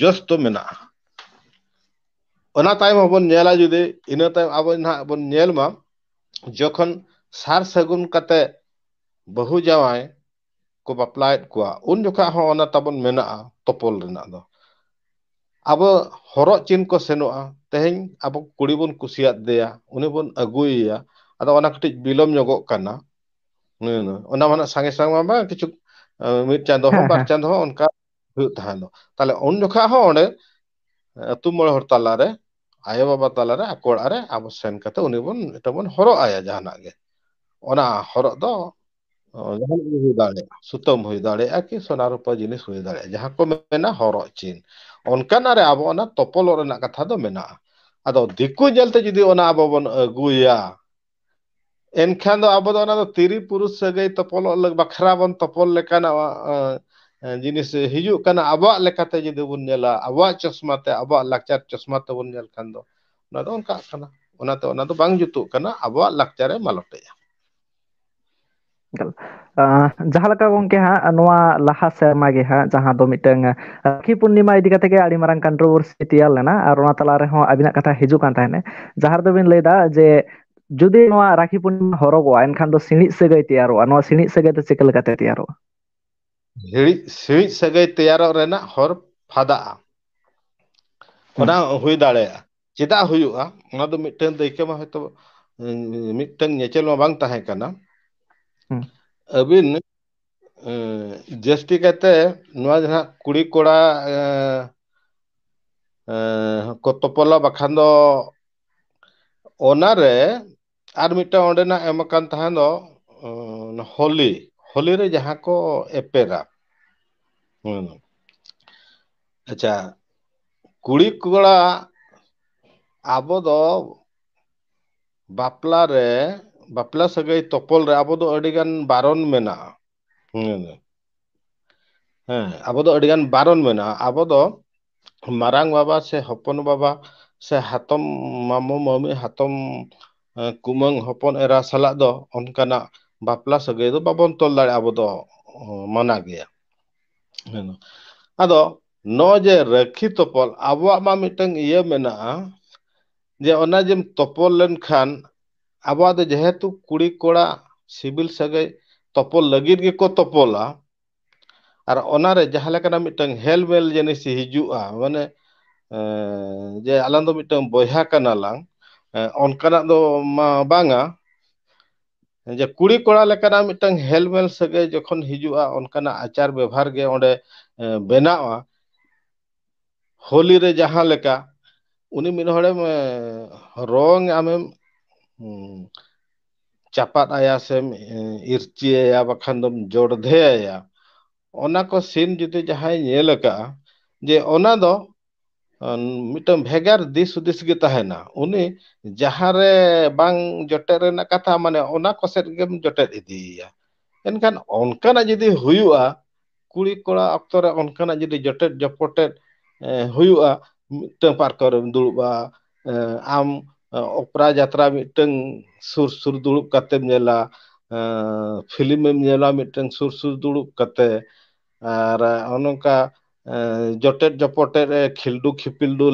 जस तो मेनाम हमला इन इनाम अब बोलमा जखन सार सगुन बहु जवाय ᱠᱚ ᱵᱟᱯᱞᱟᱭᱮᱫ ᱠᱚᱣᱟ ᱩᱱ ᱡᱚᱠᱷᱟᱡ ᱦᱚᱸ ᱚᱱᱟ ᱛᱟᱵᱚᱱ ᱢᱮᱱᱟᱜᱼᱟ ᱛᱚᱯᱚᱞ ᱨᱮᱱᱟᱜ ᱫᱚ ᱟᱵᱚ ᱦᱚᱨᱚᱜ ᱪᱤᱱ ᱠᱚ ᱥᱮᱱᱚᱜᱼᱟ ᱛᱮᱦᱮᱧ ᱟᱵᱚ ᱠᱩᱲᱤ ᱵᱚᱱ ᱠᱩᱥᱤᱭᱟᱫ ᱫᱮᱭᱟ ᱩᱱᱤ ᱵᱚᱱ ᱟᱹᱜᱩᱭᱮᱭᱟ ᱟᱫᱚ ᱚᱱᱟ ᱠᱟᱹᱴᱤᱡ ᱵᱤᱞᱚᱢ ᱧᱚᱜᱚᱜ ᱠᱟᱱᱟ ᱚᱱᱟ ᱢᱟ ᱥᱟᱸᱜᱮ ᱥᱟᱝ ᱢᱟ ᱵᱟᱝ ᱠᱤᱪᱷᱩ ᱢᱤᱫ ᱪᱟᱸᱫᱚ ᱦᱚᱸ ᱵᱟᱨ ᱪᱟᱸᱫᱚ ᱦᱚᱸ ᱚᱱᱠᱟ ᱦᱩᱭᱩᱜ ᱛᱟᱦᱮᱸ ᱫᱚ ᱛᱟᱦᱞᱮ ᱩᱱ ᱡᱚᱠᱷᱟᱜ ᱦᱚᱸ ᱚᱸᱰᱮ ᱟᱹᱛᱩ ᱢᱚᱬᱮ ᱦᱚᱲ ᱛᱟᱞᱟᱨᱮ ᱟᱭᱳ ᱵᱟᱵᱟ ᱛᱟᱞᱟᱨᱮ ᱟᱠᱚ ᱚᱲᱟᱜ ᱨᱮ ᱟᱵᱚ ᱥᱮᱱ ᱠᱟᱛᱮ ᱩᱱᱤ ᱵᱚᱱ ᱢᱤᱫᱴᱟᱝ ᱵᱚᱱ ᱦᱚᱨᱚᱜ ᱟᱭᱟ ᱡᱟᱦᱟᱱᱟᱜ ᱜᱮ ᱚᱱᱟ ᱦᱚᱨᱚᱜ ᱫᱚ ᱡᱟᱦᱟᱱᱟᱜ ᱜᱮ ᱦᱩᱭ ᱫᱟᱲᱮᱭᱟᱜᱼᱟ ᱥᱩᱛᱟᱹᱢ ᱦᱩᱭ ᱫᱟᱲᱮᱭᱟᱜᱼᱟ ᱠᱤ ᱥᱚᱱᱟ ᱨᱩᱯᱟᱹ ᱡᱤᱱᱤᱥ ᱦᱩᱭ ᱫᱟᱲᱮᱭᱟᱜᱼᱟ ᱡᱟᱦᱟᱸ ᱠᱚ ᱢᱮᱱᱟ ᱦᱚᱨᱚᱜ ᱪᱤᱱ ᱚᱱᱠᱟᱱᱟᱜ ᱨᱮ ᱟᱵᱚ ᱚᱱᱟ ᱛᱚᱯᱚᱞᱚᱜ ᱨᱮᱱᱟᱜ ᱠᱟᱛᱷᱟ ᱫᱚ ᱢᱮᱱᱟᱜᱼᱟ ᱟᱫᱚ ᱫᱤᱠᱩ ᱧᱮᱞᱛᱮ ᱡᱩᱫᱤ ᱚᱱᱟ ᱟᱵᱚ ᱵᱚᱱ ᱟᱹᱜᱩᱭᱟ ᱮᱱᱠᱷᱟᱱ ᱫᱚ ᱟᱵᱚ ᱫᱚ ᱚᱱᱟ ᱫᱚ ᱛᱤᱨᱤ ᱯᱩᱨᱩष ᱥᱟᱹᱜᱟᱹᱭ ᱛᱚᱯᱚᱞᱚᱜ ᱵᱟᱠᱷᱨᱟ ᱵᱚᱱ ᱛᱚᱯᱚᱞ ᱞᱮᱠᱟᱱᱟᱜ ᱡᱤᱱᱤᱥ ᱦᱤᱡᱩᱜ ᱠᱟᱱᱟ ᱟᱵᱚᱣᱟᱜ ᱞᱮᱠᱟᱛᱮ ᱡᱩᱫᱤ ᱵᱚᱱ ᱧᱮᱞᱟ ᱟᱵᱚᱣᱟᱜ ᱪᱚᱥᱢᱟ ᱛᱮ ᱟᱵᱚᱣᱟᱜ ᱞᱟᱠᱪᱟᱨ ᱪᱚᱥᱢᱟ ᱛᱮᱵᱚᱱ ᱧᱮᱞ ᱠᱷᱟᱱ ᱫᱚ ᱚᱱᱟ ᱫᱚ ᱚᱱᱠᱟᱜ ᱠᱟᱱᱟ ᱚᱱᱟᱛᱮ ᱚᱱᱟ ᱫᱚ ᱵᱟᱝ ᱡᱩᱛᱩᱜ ᱠᱟᱱᱟ ᱟᱵᱚᱣᱟᱜ ᱞᱟᱠᱪᱟᱨᱮ ᱢᱟᱞᱚᱴᱮᱜᱼᱟ ᱮᱠᱟᱞ ᱡᱟᱦᱟᱸ ᱞᱮᱠᱟ ᱜᱚᱝᱠᱮ ᱦᱟᱸᱜ ᱱᱚᱣᱟ ᱞᱟᱦᱟ ᱥᱮᱨᱢᱟ ᱜᱮ ᱦᱟᱸᱜ ᱡᱟᱦᱟᱸ ᱫᱚ ᱢᱤᱫᱴᱟᱝ ᱨᱟᱠᱷᱤ ᱯᱩᱨᱱᱤᱢᱟ ᱤᱫᱤ ᱠᱟᱛᱮ ᱜᱮ ᱟᱹᱰᱤ ᱢᱟᱨᱟᱝ ᱠᱚᱱᱴᱨᱳᱵᱷᱟᱨᱥᱤ ᱛᱮᱭᱟᱨ ᱞᱮᱱᱟ ᱟᱨ ᱚᱱᱟ ᱛᱟᱞᱟ ᱨᱮᱦᱚᱸ ᱟᱹᱵᱤᱱᱟᱜ ᱠᱟᱛᱷᱟ ᱦᱤᱡᱩᱜ ᱠᱟᱱ ᱛᱟᱦᱮᱱᱟ ᱡᱟᱦᱟᱸ ᱨᱮᱫᱚ ᱵᱤᱱ ᱞᱟᱹᱭᱫᱟ ᱡᱮ ᱡᱩᱫᱤ ᱱᱚᱣᱟ ᱨᱟᱠᱷᱤ ᱯᱩᱨᱱᱤᱢᱟ ᱦᱚᱨᱚᱜᱚᱜᱼᱟ ᱮᱱᱠᱷᱟᱱ ᱫᱚ ᱥᱤᱬᱤᱡ ᱥᱟᱹᱜᱟᱹᱭ ᱛᱮᱭᱟᱨᱚᱜᱼᱟ ᱱᱚᱣᱟ ᱥᱤᱬᱤᱡ ᱥᱟᱹᱜᱟᱹᱭ ᱫᱚ ᱪᱤᱠᱟᱹ ᱞᱮᱠᱟᱛᱮ ᱛᱮᱭᱟᱨᱚᱜᱼᱟ ᱦᱤᱲᱤᱡ ᱥᱤᱬᱤᱡ ᱥᱟᱹᱜᱟᱹᱭ ᱛᱮᱭᱟᱨᱚᱜ ᱨᱮᱱᱟᱜ ᱦᱚᱨ ᱯᱷᱟᱫᱟᱜᱼᱟ ᱚᱱᱟ ᱦᱩᱭ ᱫᱟᱲᱮᱭᱟᱜᱼᱟ ᱪᱮᱫᱟᱜ ᱦᱩᱭᱩᱜᱼᱟ ᱚᱱᱟ ᱫᱚ ᱢᱤᱫᱴᱟᱝ ᱫᱟᱹᱭᱠᱟᱹ ᱢᱟ ᱦᱚᱭᱛᱳ ᱢᱤᱫᱴᱟᱝ ᱧᱮᱪᱮᱞ ᱢᱟ ᱵᱟᱝ ᱛᱟᱦᱮᱸ ᱠᱟᱱᱟ ᱟᱹᱵᱤᱱ ᱡᱟᱹᱥᱛᱤ ᱠᱟᱛᱮ ᱱᱚᱣᱟ ᱡᱟᱦᱟᱸ ᱠᱩᱲᱤ ᱠᱚᱲᱟ ᱠᱚ ᱛᱚᱯᱚᱞᱟ ᱵᱟᱠᱷᱟᱱ ᱫᱚ ᱚᱱᱟᱨᱮ ᱟᱨ ᱢᱤᱫᱴᱟᱝ ᱚᱸᱰᱮᱱᱟᱜ ᱮᱢ ᱟᱠᱟᱱ ᱛᱟᱦᱮᱸ ᱫᱚ ᱦᱳᱞᱤ ᱦᱳᱞᱤ ᱨᱮ ᱡᱟᱦᱟᱸ ᱠᱚ ᱮᱯᱮᱨᱟ ᱟᱪᱪᱷᱟ ᱠᱩᱲᱤ ᱠᱚᱲᱟ ᱟᱵᱚ ᱫᱚ ᱵᱟᱯᱞᱟ ᱨᱮ ᱵᱟᱯᱞᱟ ᱥᱟᱹᱜᱟᱹᱭ ᱛᱚᱯᱚᱞ ᱨᱮ ᱟᱵᱚ ᱫᱚ ᱟᱹᱰᱤᱜᱟᱱ ᱵᱟᱨᱚᱱ ᱢᱮᱱᱟᱜᱼᱟ ᱦᱮᱸ ᱦᱮᱸ ᱟᱵᱚ ᱫᱚ ᱟᱹᱰᱤᱜᱟᱱ ᱵᱟᱨᱚᱱ ᱢᱮᱱᱟᱜᱼᱟ ᱟᱵᱚ ᱫᱚ ᱢᱟᱨᱟᱝ ᱵᱟᱵᱟ ᱥᱮ ᱦᱚᱯᱚᱱ ᱵᱟᱵᱟ ᱥᱮ ᱦᱟᱛᱚᱢ ᱢᱟᱢᱚ ᱢᱟᱹᱢᱤ ᱦᱟᱛᱚᱢ ᱠᱩᱢᱟᱹᱝ ᱦᱚᱯᱚᱱ ᱮᱨᱟ ᱥᱟᱞᱟᱜ ᱫᱚ ᱚᱱᱠᱟᱱᱟᱜ ᱵᱟᱯᱞᱟ ᱥᱟᱹᱜᱟᱹᱭ ᱫᱚ ᱵᱟᱵᱚᱱ ᱛᱚᱞ ᱫᱟᱲᱮᱭᱟᱜᱼᱟ ᱟᱵᱚ ᱫᱚ ᱢᱟᱱᱟ ᱜᱮᱭᱟ ᱦᱮᱸ ᱟᱫᱚ ᱱᱚᱜᱼᱚᱭ ᱡᱮ ᱨᱟᱹᱠᱷᱤ ᱛᱚᱯᱚᱞ ᱟᱵᱚᱣᱟᱜ ᱢᱟ ᱢᱤᱫᱴᱟᱝ ᱤᱭᱟᱹ ᱢᱮᱱᱟᱜᱼᱟ ᱡᱮ ᱚᱱᱟ ᱡᱮᱢ ᱛᱚᱯᱚᱞ ᱞᱮᱱᱠᱷᱟᱱ ᱟᱵᱚᱣᱟᱜ ᱫᱚ ᱡᱮᱦᱮᱛᱩ ᱠᱩᱲᱤ ᱠᱚᱲᱟ ᱥᱤᱵᱤᱞ ᱥᱟᱹᱜᱟᱹᱭ ᱛᱚᱯᱚᱞ ᱞᱟᱹᱜᱤᱫ ᱜᱮᱠᱚ ᱛᱚᱯᱚᱞᱟ ᱟᱨ ᱚᱱᱟᱨᱮ ᱡᱟᱦᱟᱸ ᱞᱮᱠᱟᱱᱟᱜ ᱢᱤᱫᱴᱟᱝ ᱦᱮᱞᱢᱮᱞ ᱡᱤᱱᱤᱥ ᱦᱤᱡᱩᱜᱼᱟ ᱢᱟᱱᱮ ᱡᱮ ᱟᱞᱟᱝ ᱫᱚ ᱢᱤᱫᱴᱟᱝ ᱵᱚᱭᱦᱟ ᱠᱟᱱᱟᱞᱟᱝ ᱚᱱᱠᱟᱱᱟᱜ ᱫᱚ ᱢᱟ ᱵᱟᱝᱟ ᱡᱮ ᱠᱩᱲᱤ ᱠᱚᱲᱟ ᱞᱮᱠᱟᱱᱟᱜ ᱢᱤᱫᱴᱟᱝ ᱦᱮᱞᱢᱮᱞ ᱥᱟᱹᱜᱟᱹᱭ ᱡᱚᱠᱷᱚᱱ ᱦᱤᱡᱩᱜᱼᱟ ᱚᱱᱠᱟᱱᱟᱜ ᱟᱪᱟᱨ ᱵᱮᱵᱷᱟᱨ ᱜᱮ ᱚᱸᱰᱮ ᱵᱮᱱᱟᱜᱼᱟ ᱦᱳᱞᱤ ᱨᱮ ᱡᱟᱦᱟᱸ ᱞᱮᱠᱟ ᱩᱱᱤ ᱢᱤᱫ ᱦᱚᱲᱮᱢ ᱨᱚᱝ ᱟᱢᱮᱢ ᱦᱩᱸ ᱪᱟᱯᱟᱫ ᱟᱭᱟ ᱥᱮᱢ ᱤᱨᱪᱤᱭᱟᱭᱟ ᱵᱟᱠᱷᱟᱱ ᱫᱚᱢ ᱡᱚᱲᱫᱷᱮᱭᱟᱭᱟ ᱚᱱᱟ ᱠᱚ ᱥᱤᱱ ᱡᱩᱫᱤ ᱡᱟᱦᱟᱸᱭ ᱧᱮᱞ ᱟᱠᱟᱜᱼᱟ ᱡᱮ ᱚᱱᱟ ᱫᱚ ᱢᱤᱫᱴᱟᱝ ᱵᱷᱮᱜᱟᱨ ᱫᱤᱥ ᱦᱩᱫᱤᱥ ᱜᱮ ᱛᱟᱦᱮᱱᱟ ᱩᱱᱤ ᱡᱟᱦᱟᱸᱨᱮ ᱵᱟᱝ ᱡᱚᱴᱮᱫ ᱨᱮᱱᱟᱜ ᱠᱟᱛᱷᱟ ᱢᱟᱱᱮ ᱚᱱᱟ ᱠᱚ ᱥᱮᱫ ᱜᱮᱢ ᱡᱚᱴᱮᱫ ᱤᱫᱤᱭᱮᱭᱟ ᱮᱱᱠᱷᱟᱱ ᱚᱱᱠᱟᱱᱟᱜ ᱡᱩᱫᱤ ᱦᱩᱭᱩᱜᱼᱟ ᱠᱩᱲᱤ ᱠᱚᱲᱟ ᱚᱠᱛᱚ ᱨᱮ ᱚᱱᱠᱟᱱᱟᱜ ᱡᱩᱫᱤ ᱡᱚᱴᱮᱫ ᱡᱚᱯᱚᱴᱮᱫ ᱦᱩᱭᱩᱜᱼᱟ ᱢᱤᱫᱴᱟᱝ ᱯᱟᱨᱠᱚᱢ ᱨᱮᱢ ᱫᱩᱲᱩᱵᱼᱟ ᱟᱢ ओपरा जत्रा मिट्टी सुर सुर दुड़ब कतला फिल्मेला मिट्टी सुर सुर दुड़ब कनका जटे जपटे खिल्डु खिपिल्डु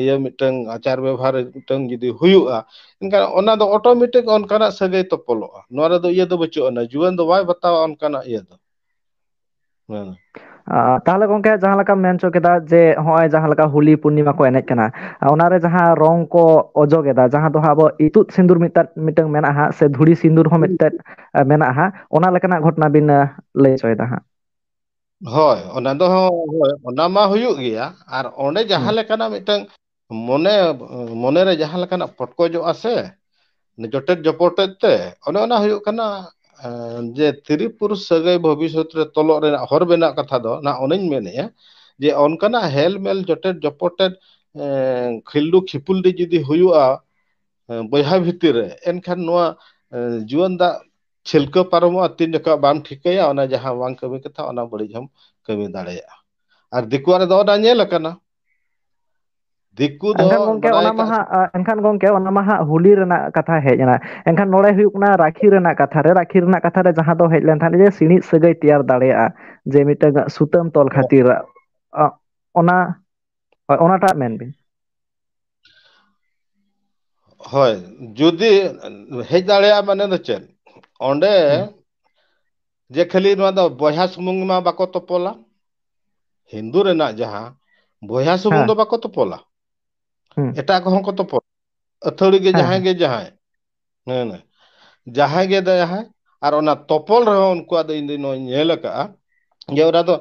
ये मिट्टी आचार व्यवहार मिट्टी जी होना अटोमेटिक अनकान सगै तपलो ना ये बचुना जुआन बताओ अनकान ये ᱛᱟᱦᱞᱮ ᱜᱚᱝᱠᱮ ᱡᱟᱦᱟᱸ ᱞᱮᱠᱟᱢ ᱢᱮᱱ ᱦᱚᱪᱚ ᱠᱮᱫᱟ ᱡᱮ ᱦᱚᱸᱜᱼᱚᱭ ᱡᱟᱦᱟᱸ ᱞᱮᱠᱟ ᱦᱳᱞᱤ ᱯᱩᱨᱱᱤᱢᱟ ᱠᱚ ᱮᱱᱮᱡ ᱠᱟᱱᱟ ᱚᱱᱟᱨᱮ ᱡᱟᱦᱟᱸ ᱨᱚᱝ ᱠᱚ ᱚᱡᱚᱜ ᱮᱫᱟ ᱡᱟᱦᱟᱸ ᱫᱚ ᱟᱵᱚ ᱤᱛᱩᱫ ᱥᱤᱸᱫᱩᱨ ᱢᱤᱫᱴᱟᱝ ᱢᱤᱫᱴᱟᱝ ᱢᱮᱱᱟᱜᱼᱟ ᱥᱮ ᱫᱷᱩᱲᱤ ᱥᱤᱸᱫᱩᱨ ᱦᱚᱸ ᱢᱤᱫᱴᱮᱱ ᱢᱮᱱᱟᱜᱼᱟ ᱚᱱᱟ ᱞᱮᱠᱟᱱᱟᱜ ᱜᱷᱚᱴᱚᱱᱟ ᱵᱤᱱ ᱞᱟᱹᱭ ᱦᱚᱪᱚᱭᱮᱫᱟ ᱦᱟᱸᱜ ᱦᱳᱭ ᱚᱱᱟ ᱫᱚ ᱦᱳᱭ ᱚᱱᱟ ᱢᱟ ᱦᱩᱭᱩᱜ ᱜᱮᱭᱟ ᱟᱨ ᱚᱸᱰᱮ ᱡᱟᱦᱟᱸ ᱞᱮᱠᱟᱱᱟᱜ ᱢᱤᱫᱴᱟᱝ ᱢᱚᱱᱮ ᱢᱚᱱᱮᱨᱮ ᱡᱟᱦᱟᱸ ᱞᱮᱠᱟᱱᱟᱜ ᱯᱚᱴᱠᱚᱡᱚᱜᱼᱟ ᱥᱮ ᱡᱚᱴᱮᱫ ᱡᱚᱯᱚᱴᱮᱫ ᱛᱮ ᱚᱱᱮ ᱚᱱᱟ ᱦᱩᱭᱩᱜ ᱠᱟᱱᱟ जे त्रिपुरुष सगै भविष्य तलो हर कथा दो ना उन जे अनकना हेलमेल जटेट जपटेट खिल्लू खिपुल जुदी हो बहा भितर एनखान जुआन दा छिल्क पारम तीन जो बाम ठिकाया बड़ी हम कमी दाड़ा और दिकुआ रेल ᱫᱤᱠᱩ ᱫᱚ ᱮᱱᱠᱷᱟᱱ ᱜᱚᱝᱠᱮ ᱚᱱᱟ ᱢᱟ ᱦᱟᱸᱜ ᱮᱱᱠᱷᱟᱱ ᱜᱚᱝᱠᱮ ᱚᱱᱟ ᱢᱟ ᱦᱟᱸᱜ ᱦᱩᱞᱤ ᱨᱮᱱᱟᱜ ᱠᱟᱛᱷᱟ ᱦᱮᱡ ᱮᱱᱟ ᱮᱱᱠᱷᱟᱱ ᱱᱚᱰᱮ ᱦᱩᱭᱩᱜ ᱠᱟᱱᱟ ᱨᱟᱠᱷᱤ ᱨᱮᱱᱟᱜ ᱠᱟᱛᱷᱟ ᱨᱮ ᱨᱟᱠᱷᱤ ᱨᱮᱱᱟᱜ ᱠᱟᱛᱷᱟ ᱨᱮ ᱡᱟᱦᱟᱸ ᱫᱚ ᱦᱮᱡ ᱞᱮᱱ ᱛᱟᱦᱮᱸᱫ ᱡᱮ ᱥᱤᱬᱤᱡ ᱥᱟᱹᱜᱟᱹᱭ ᱛᱮᱭᱟᱨ ᱫᱟᱲᱮᱭᱟᱜᱼᱟ ᱡᱮ ᱢᱤᱫᱴᱟᱝ ᱥᱩᱛᱟᱹᱢ ᱛᱚᱞ ᱠᱷᱟᱹᱛᱤᱨ ᱚᱱᱟ ᱦᱳᱭ ᱚᱱᱟᱴᱟᱜ ᱢᱮᱱ ᱵᱤᱱ ᱦᱳᱭ ᱡᱩᱫᱤ ᱦᱮᱡ ᱫᱟᱲᱮᱭᱟᱜᱼᱟ ᱢᱟᱱᱮ ᱫᱚ ᱪᱮᱫ ᱚᱸᱰᱮ ᱡᱮ ᱠᱷᱟᱹᱞᱤ ᱱᱚᱣᱟ ᱫᱚ ᱵᱚᱭᱦᱟ ᱥᱩᱢᱩᱝ ᱢᱟ ᱵᱟᱠᱚ ᱛᱚᱯᱚᱞᱟ ᱦᱤᱱᱫᱩ ᱨᱮᱱᱟᱜ ᱡᱟᱦᱟᱸ ᱵᱚᱭᱦᱟ ᱥᱩᱢᱩᱝ ᱫᱚ ᱵᱟᱠᱚ ᱛᱚᱯᱚᱞᱟ ᱮᱴᱟᱜ ᱠᱚᱦᱚᱸ ᱠᱚ ᱛᱚᱯᱚᱞ ᱟᱹᱛᱷᱟᱹᱲᱤ ᱜᱮ ᱡᱟᱦᱟᱸᱭ ᱜᱮ ᱡᱟᱦᱟᱸᱭ ᱦᱮᱸ ᱡᱟᱦᱟᱸᱭ ᱜᱮ ᱡᱟᱦᱟᱸᱭ ᱟᱨ ᱚᱱᱟ ᱛᱚᱯᱚᱞ ᱨᱮᱦᱚᱸ ᱩᱱᱠᱩᱣᱟᱜ ᱫᱚ ᱤᱧ ᱫᱚ ᱱᱚᱣᱟᱧ ᱧᱮᱞ ᱟᱠᱟᱜᱼᱟ ᱡᱮ ᱚᱱᱟ ᱫᱚ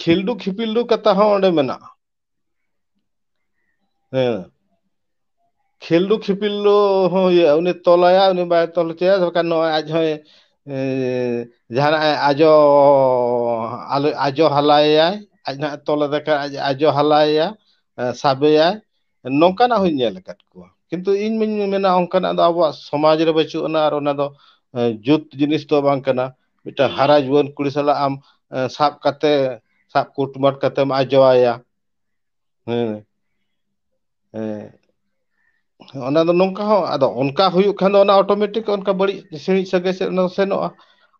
ᱠᱷᱤᱞᱰᱩ ᱠᱷᱤᱯᱤᱞᱰᱩ ᱠᱟᱛᱷᱟ ᱦᱚᱸ ᱚᱸᱰᱮ ᱢᱮᱱᱟᱜᱼᱟ ᱦᱮᱸ ᱠᱷᱤᱞᱰᱩ ᱠᱷᱤᱯᱤᱞᱰᱩ ᱦᱚᱸ ᱦᱩᱭᱩᱜᱼᱟ ᱩᱱᱤ ᱛᱚᱞᱟᱭᱟ ᱩᱱᱤ ᱵᱟᱭ ᱛᱚᱞ ᱦᱚᱪᱚᱭᱟ ᱵᱟᱠᱷᱟᱱ ᱱᱚᱜᱼᱚᱭ ᱟᱡ ᱦᱚᱸᱭ ᱡᱟᱦᱟᱱᱟᱜ ᱟᱡᱚ ᱟᱡᱚ ᱦᱟᱞᱟᱭᱮᱭᱟᱭ ᱟᱡ ᱱᱟᱜ ᱛᱚᱞ ᱟᱫᱮ ᱠᱷᱟᱱ ᱟᱡ ᱟᱡᱚ ᱦᱟᱞᱟᱭᱮᱭᱟ ᱥᱟᱵᱮᱭᱟᱭ ᱱᱚᱝᱠᱟᱱᱟᱜ ᱦᱚᱸᱧ ᱧᱮᱞ ᱟᱠᱟᱫ ᱠᱚᱣᱟ ᱠᱤᱱᱛᱩ ᱤᱧ ᱢᱟᱧ ᱢᱮᱱᱟ ᱚᱱᱠᱟᱱᱟᱜ ᱫᱚ ᱟᱵᱚᱣᱟᱜ ᱥᱚᱢᱟᱡᱽ ᱨᱮ ᱵᱟᱹᱪᱩᱜ ᱟᱱᱟ ᱟᱨ ᱚᱱᱟ ᱫᱚ ᱡᱩᱛ ᱡᱤᱱᱤᱥ ᱫᱚ ᱵᱟᱝ ᱠᱟᱱᱟ ᱢᱤᱫᱴᱟᱝ ᱦᱟᱨᱟ ᱡᱩᱣᱟᱹᱱ ᱠᱩᱲᱤ ᱥᱟᱞᱟᱜ ᱟᱢ ᱥᱟᱵ ᱠᱟᱛᱮ ᱥᱟᱵ ᱠᱩᱴᱢᱟᱴ ᱠᱟᱛᱮᱢ ᱟᱡᱚᱣᱟᱭᱟ ᱦᱮᱸ ᱦᱮᱸ ᱚᱱᱟ ᱫᱚ ᱱᱚᱝᱠᱟ ᱦᱚᱸ ᱟᱫᱚ ᱚᱱᱠᱟ ᱦᱩᱭᱩᱜ ᱠᱷᱟᱱ ᱫᱚ ᱚᱱᱟ ᱚᱴᱳᱢᱮᱴᱤᱠ ᱚᱱᱠᱟ ᱵᱟᱹᱲᱤᱡ ᱥᱤᱬᱤᱡ ᱥᱟᱹᱜᱟᱹᱭ ᱥᱮᱫ ᱚᱱᱟ ᱥᱮᱱᱚᱜᱼᱟ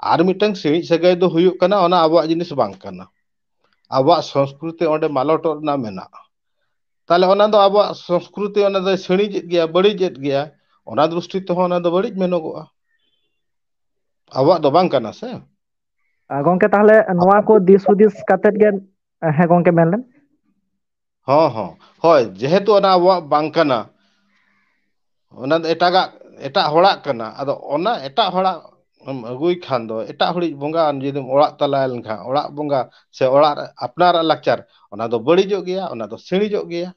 ᱟᱨ ᱢᱤᱫᱴᱟᱝ ᱥᱤᱬᱤᱡ ᱥᱟᱹᱜᱟᱹᱭ ᱫᱚ ᱦᱩᱭᱩᱜ ᱠᱟᱱᱟ ᱚᱱᱟ ᱟᱵᱚᱣᱟᱜ ᱡᱤᱱᱤᱥ ᱵᱟᱝ ᱠᱟᱱᱟ ᱟᱵᱚᱣᱟᱜ ᱥᱚᱝᱥᱠᱨᱤᱛᱤ ᱚᱸᱰᱮ ᱢᱟᱞᱚᱴᱚᱜ ᱨᱮᱱᱟᱜ ᱢᱮᱱᱟᱜᱼᱟ ᱛᱟᱦᱞᱮ ᱚᱱᱟ ᱫᱚ ᱟᱵᱚᱣᱟᱜ ᱥᱚᱝᱥᱠᱨᱤᱛᱤ ᱚᱱᱟ ᱫᱚᱭ ᱥᱤᱬᱤᱡᱮᱫ ᱜᱮᱭᱟ ᱵᱟᱹᱲᱤᱡᱮᱫ ᱜᱮᱭᱟ ᱚᱱᱟ ᱫᱨᱤᱥᱴᱤ ᱛᱮᱦᱚᱸ ᱚᱱᱟ ᱫᱚ ᱵᱟᱹᱲᱤᱡ ᱢᱮᱱᱚᱜᱚᱜᱼᱟ ᱟᱵᱚᱣᱟᱜ ᱫᱚ ᱵᱟᱝ ᱠᱟᱱᱟ ᱥᱮ ᱜᱚᱝᱠᱮ ᱛᱟᱦᱞᱮ ᱱᱚᱣᱟ ᱠᱚ ᱫᱤᱥ ᱦᱩᱫᱤᱥ ᱠᱟᱛᱮᱫ ᱜᱮ ᱦᱮᱸ ᱜᱚᱝᱠᱮ ᱢᱮᱱᱞᱮᱱ ᱦᱚᱸ ᱦᱚᱸ ᱦᱳᱭ ᱡᱮᱦᱮᱛᱩ ᱚᱱᱟ ᱟᱵᱚᱣᱟᱜ ᱵᱟᱝ ᱠᱟᱱᱟ ᱚᱱᱟ ᱫᱚ ᱮᱴᱟᱜᱟᱜ ᱮᱴᱟᱜ ᱦᱚᱲᱟᱜ ᱠᱟᱱᱟ ᱟᱫᱚ ᱚᱱᱟ ᱮᱴᱟᱜ ᱦᱚᱲᱟᱜ ᱟᱹᱜᱩᱭ ᱠᱷᱟᱱ ᱫᱚ ᱮᱴᱟᱜ ᱦᱚᱲᱤᱡ ᱵᱚᱸᱜᱟ ᱡᱩᱫᱤᱢ ᱚᱲᱟᱜ ᱛᱟᱞᱟ ᱞᱮᱱᱠᱷᱟᱱ ᱚᱲᱟᱜ ᱵᱚᱸᱜᱟ ᱥᱮ ᱚᱲᱟᱜ ᱟᱯᱱᱟᱨᱟᱜ ᱞᱟᱠᱪᱟᱨ ᱚᱱᱟ ᱫᱚ ᱵᱟᱹᱲᱤᱡᱚᱜ ᱜᱮᱭᱟ ᱚᱱᱟ ᱫᱚ ᱥᱤᱬᱤᱡᱚᱜ ᱜᱮᱭᱟ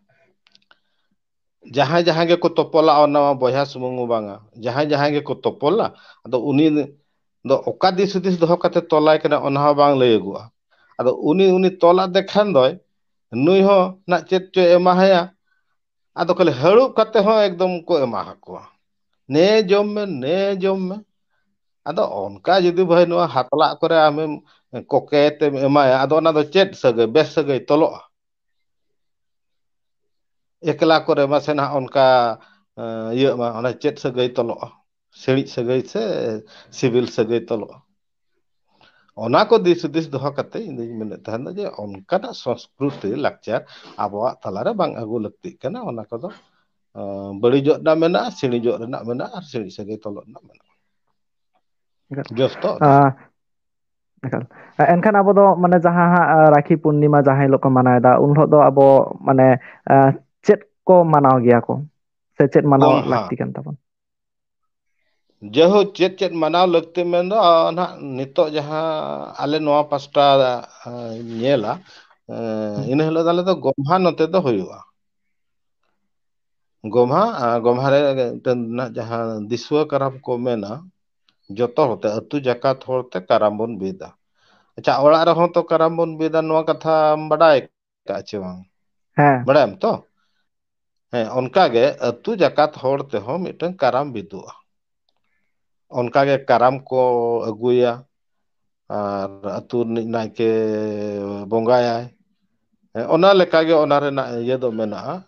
ᱡᱟᱦᱟᱸᱭ ᱡᱟᱦᱟᱸ ᱜᱮᱠᱚ ᱛᱚᱯᱚᱞᱟ ᱚᱱᱟ ᱵᱚᱭᱦᱟ ᱥᱩᱢᱩᱝ ᱵᱟᱝᱟ ᱡᱟᱦᱟᱸᱭ ᱡᱟᱦᱟᱸᱭ ᱜᱮᱠᱚ ᱛᱚᱯᱚᱞᱟ ᱟᱫᱚ ᱩᱱᱤ ᱫᱚ ᱚᱠᱟ ᱫᱤᱥ ᱦᱩᱫᱤᱥ ᱫᱚᱦᱚ ᱠᱟᱛᱮ ᱛᱚᱞᱟᱭ ᱠᱟᱱᱟ ᱚᱱᱟ ᱦᱚᱸ ᱵᱟᱝ ᱞᱟᱹᱭᱟᱹᱜᱚᱜᱼᱟ ᱟᱫᱚ ᱩᱱᱤ ᱩᱱᱤ ᱛᱚᱞᱟ ᱫᱮᱠᱷᱟᱱ ᱫᱚᱭ ᱱᱩᱭ ᱦᱚᱸ ᱱᱟᱜ ᱪᱮᱫ ᱪᱚᱭ ᱮᱢᱟᱦᱟᱭᱟ ᱟᱫᱚ ᱠᱷᱟᱹᱞᱤ ᱦᱟᱹᱲᱩᱵ ᱠᱟᱛᱮ ᱦᱚᱸ ᱮᱠᱫᱚᱢ ᱠᱚ ᱮᱢᱟ ᱦᱟᱠᱚᱣᱟ ᱱᱮ ᱡᱚᱢ ᱢᱮ ᱱᱮ ᱡᱚᱢ ᱢᱮ ᱟᱫᱚ ᱚᱱᱠᱟ ᱡᱩᱫᱤ ᱵᱷᱟᱹᱭ ᱱᱚᱣᱟ ᱦᱟᱛᱞᱟᱜ ᱠᱚᱨᱮ ᱟᱢᱮᱢ ᱠᱚᱠᱮᱛᱮᱢ ᱮᱢᱟᱭᱟ ᱟᱫᱚ ᱚᱱᱟ ᱫᱚ ᱪᱮᱫ ᱥᱟᱹᱜᱟᱹᱭ ᱵᱮᱥ ᱥᱟᱹᱜᱟᱹᱭ ᱛᱚᱞᱚᱜᱼᱟ ekla ko re onka e, ye ma ona chet se tolo seri se se civil se tolo ona ko dis dis doha kate indi mena tahna je onka da sanskruti lakchar abwa talare bang agu lakti kana ona ko do e, beli jo da mena seri jo rena mena ar seri se gai tolo na mena Enkan abo do mana jaha rakipun pun nima jaha iloko mana da unho do abo mana ᱠᱚ ᱢᱟᱱᱟᱣ ᱜᱮᱭᱟ ᱠᱚ ᱥᱮ ᱪᱮᱫ ᱢᱟᱱᱟᱣ ᱞᱟᱹᱠᱛᱤ ᱠᱟᱱ ᱛᱟᱵᱚᱱ ᱡᱮᱦᱚ ᱪᱮᱫ ᱪᱮᱫ ᱢᱟᱱᱟᱣ ᱞᱟᱹᱠᱛᱤ ᱢᱮᱱᱫᱚ ᱱᱟᱦᱟᱜ ᱱᱤᱛᱚᱜ ᱡᱟᱦᱟᱸ ᱟᱞᱮ ᱱᱚᱣᱟ ᱯᱟᱥᱴᱟ ᱧᱮᱞᱟ ᱤᱱᱟᱹ ᱦᱤᱞᱳᱜ ᱫᱚ ᱟᱞᱮ ᱫᱚ ᱜᱚᱢᱦᱟ ᱱᱚᱛᱮ ᱫᱚ ᱦᱩᱭᱩᱜᱼᱟ ᱜᱚᱢᱦᱟ ᱜᱚᱢᱦᱟ ᱨᱮ ᱢᱤᱫᱴᱮᱱ ᱡᱟᱦᱟᱸ ᱫᱤᱥᱩᱣᱟᱹ ᱠᱟᱨᱟᱢ ᱠᱚ ᱢᱮᱱᱟ ᱡᱚᱛᱚ ᱦᱚᱲᱛᱮ ᱟᱹᱛᱩ ᱡᱟᱠᱟᱛ ᱦᱚᱲᱛᱮ ᱠᱟᱨᱟᱢ ᱵᱚᱱ ᱵᱤᱫᱟ ᱟᱪᱪᱷᱟ ᱚᱲᱟᱜ ᱨᱮᱦᱚᱸ ᱛᱚ ᱠᱟᱨᱟᱢ ᱵᱚᱱ ᱵᱤᱫᱟ ᱱᱚᱣᱟ ᱠᱟᱛᱷᱟᱢ ᱵᱟᱰᱟᱭ ᱠᱟᱜᱼᱟ ᱪᱮ ᱵᱟᱝ ᱦᱮᱸ ᱵᱟᱰᱟᱭᱟᱢ ᱛᱚ ᱦᱮᱸ ᱚᱱᱠᱟᱜᱮ ᱟᱹᱛᱩ ᱡᱟᱠᱟᱛ ᱦᱚᱲ ᱛᱮᱦᱚᱸ ᱢᱤᱫᱴᱟᱝ ᱠᱟᱨᱟᱢ ᱵᱤᱫᱩᱜᱼᱟ ᱚᱱᱠᱟᱜᱮ ᱠᱟᱨᱟᱢ ᱠᱚ ᱟᱹᱜᱩᱭᱟ ᱟᱨ ᱟᱹᱛᱩ ᱨᱤᱱᱤᱡ ᱱᱟᱭᱠᱮ ᱵᱚᱸᱜᱟᱭᱟᱭ ᱚᱱᱟ ᱞᱮᱠᱟᱜᱮ ᱚᱱᱟ ᱨᱮᱱᱟᱜ ᱤᱭᱟᱹ ᱫᱚ ᱢᱮᱱᱟᱜᱼᱟ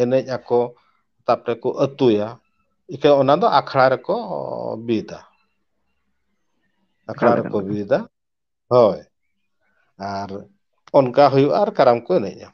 ᱮᱱᱮᱡ ᱟᱠᱚ ᱛᱟᱨᱯᱚᱨᱮ ᱠᱚ ᱟᱹᱛᱩᱭᱟ ᱤᱠᱷᱟᱹ ᱚᱱᱟ ᱫᱚ ᱟᱠᱷᱲᱟ ᱨᱮᱠᱚ ᱵᱤᱫᱟ ᱟᱠᱷᱲᱟ ᱨᱮᱠᱚ ᱵᱤᱫᱟ ᱦᱳᱭ ᱟᱨ ᱚᱱᱠᱟ ᱦᱩᱭᱩᱜᱼᱟ ᱟᱨ ᱠᱟᱨᱟᱢ ᱠᱚ ᱮᱱᱮᱡᱼᱟ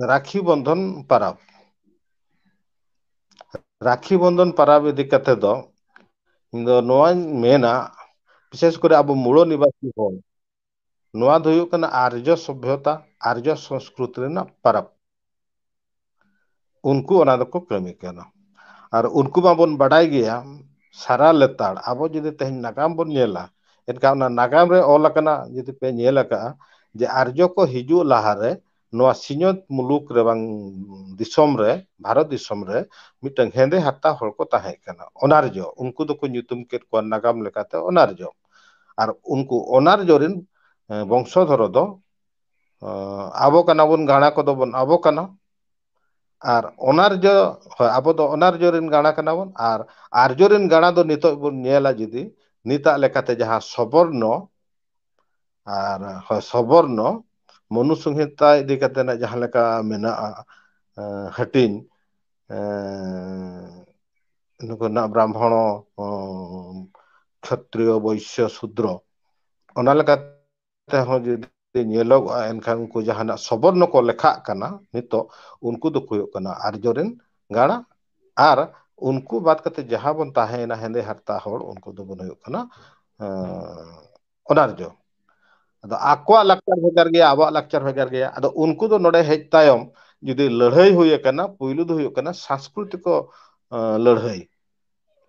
राखी बंधन पर्व राखी बंधन पर्व यदि कहते दो इंदो नोआ मेना विशेष करे अब मूल निवासी हो नोआ दो हुयो आर्य सभ्यता आर्य संस्कृति ना पर्व उनको ओना को कमी केना और उनको बाबन बड़ाई गया सारा लेताड़ अब जदि तेज नागाम बन नेला इनका नागाम रे ओलकना जदि पे नेलका जे आर्य को हिजु लहारे ᱱᱚᱣᱟ ᱥᱤᱧᱚᱛ ᱢᱩᱞᱩᱠ ᱨᱮ ᱵᱟᱝ ᱫᱤᱥᱚᱢ ᱨᱮ ᱵᱷᱟᱨᱚᱛ ᱫᱤᱥᱚᱢ ᱨᱮ ᱢᱤᱫᱴᱟᱝ ᱦᱮᱸᱫᱮ ᱦᱟᱨᱛᱟ ᱦᱚᱲ ᱠᱚ ᱛᱟᱦᱮᱸ ᱠᱟᱱᱟ ᱚᱱᱟᱨᱡᱚ ᱩᱱᱠᱩ ᱫᱚᱠᱚ ᱧᱩᱛᱩᱢ ᱠᱮᱫ ᱠᱚᱣᱟ ᱱᱟᱜᱟᱢ ᱞᱮᱠᱟᱛᱮ ᱚᱱᱟᱨᱡᱚ ᱟᱨ ᱩᱱᱠᱩ ᱚᱱᱟᱨᱡᱚ ᱨᱮᱱ ᱵᱚᱝᱥᱚᱫᱷᱚᱨ ᱫᱚ ᱟᱵᱚ ᱠᱟᱱᱟ ᱦᱮᱸᱫᱮ ᱜᱟᱬᱟ ᱠᱚᱫᱚ ᱵᱚᱱ ᱟᱵᱚ ᱠᱟᱱᱟ ᱟᱨ ᱚᱱᱟᱨᱡᱚ ᱦᱳᱭ ᱟᱵᱚ ᱫᱚ ᱚᱱᱟᱨᱡᱚ ᱨᱮᱱ ᱜᱟᱬᱟ ᱠᱟᱱᱟ ᱵᱚᱱ ᱟᱨ ᱟᱨᱡᱚ ᱨᱮᱱ ᱜᱟᱬᱟ ᱫᱚ ᱱᱤᱛᱚᱜ ᱵᱚᱱ ᱧᱮᱞᱟ ᱡᱩᱫᱤ ᱱᱤᱛᱟᱜ ᱞᱮᱠᱟᱛᱮ ᱡᱟᱦᱟᱸ ᱥᱚᱵᱚᱨᱱᱚ ᱟᱨ ᱥᱚᱵᱚᱨᱱᱚ ᱢᱚᱱᱩ ᱥᱚᱝᱦᱤᱛᱟ ᱤᱫᱤ ᱠᱟᱛᱮ ᱡᱟᱦᱟᱸ ᱞᱮᱠᱟ ᱢᱮᱱᱟᱜᱼᱟ ᱦᱟᱹᱴᱤᱧ ᱱᱩᱠᱩ ᱨᱮᱱᱟᱜ ᱵᱨᱟᱦᱢᱚᱬᱚ ᱠᱷᱚᱛᱨᱤᱭᱚ ᱵᱳᱭᱥᱚ ᱥᱩᱫᱨᱚ ᱚᱱᱟ ᱞᱮᱠᱟ ᱛᱮᱦᱚᱸ ᱡᱩᱫᱤ ᱧᱮᱞᱚᱜᱼᱟ ᱮᱱᱠᱷᱟᱱ ᱩᱱᱠᱩ ᱡᱟᱦᱟᱱᱟᱜ ᱥᱚᱵᱚᱨᱱᱚ ᱠᱚ ᱞᱮᱠᱷᱟᱜ ᱠᱟᱱᱟ ᱱᱤᱛᱚᱜ ᱩᱱᱠᱩ ᱫᱚᱠᱚ ᱦᱩᱭᱩᱜ ᱠᱟᱱᱟ ᱟᱨᱡᱚ ᱨᱮᱱ ᱜᱟᱲᱟ ᱟᱨ ᱩᱱᱠᱩ ᱵᱟᱫ ᱠᱟᱛᱮ ᱡᱟᱦᱟᱸ ᱵᱚᱱ ᱛᱟᱦᱮᱸᱭᱮᱱᱟ ᱦᱮᱸᱫᱮ ᱦᱟᱨᱛᱟ ᱦᱚᱲ ᱩᱱᱠᱩ ᱫᱚᱵᱚᱱ ᱦᱩᱭᱩᱜ ᱠᱟᱱᱟ ᱚᱱᱟᱨᱡᱚ ᱟᱠᱚᱣᱟᱜ ᱞᱟᱠᱪᱟᱨ ᱵᱷᱮᱜᱟᱨ ᱜᱮᱭᱟ ᱟᱵᱚᱣᱟᱜ ᱞᱟᱠᱪᱟᱨ ᱵᱷᱮᱜᱟᱨ ᱜᱮᱭᱟ ᱟᱫᱚ ᱩᱱᱠᱩ ᱫᱚ ᱱᱚᱰᱮ ᱦᱮᱡ ᱛᱟᱭᱚᱢ ᱡᱩᱫᱤ ᱞᱟᱹᱲᱦᱟᱹᱭ ᱦᱩᱭ ᱟᱠᱟᱱᱟ ᱯᱩᱭᱞᱩ ᱫᱚ ᱦᱩᱭᱩᱜ ᱠᱟᱱᱟ ᱥᱟᱝᱥᱠᱨᱤᱛᱤᱠᱚ ᱞᱟᱹᱲᱦᱟᱹᱭ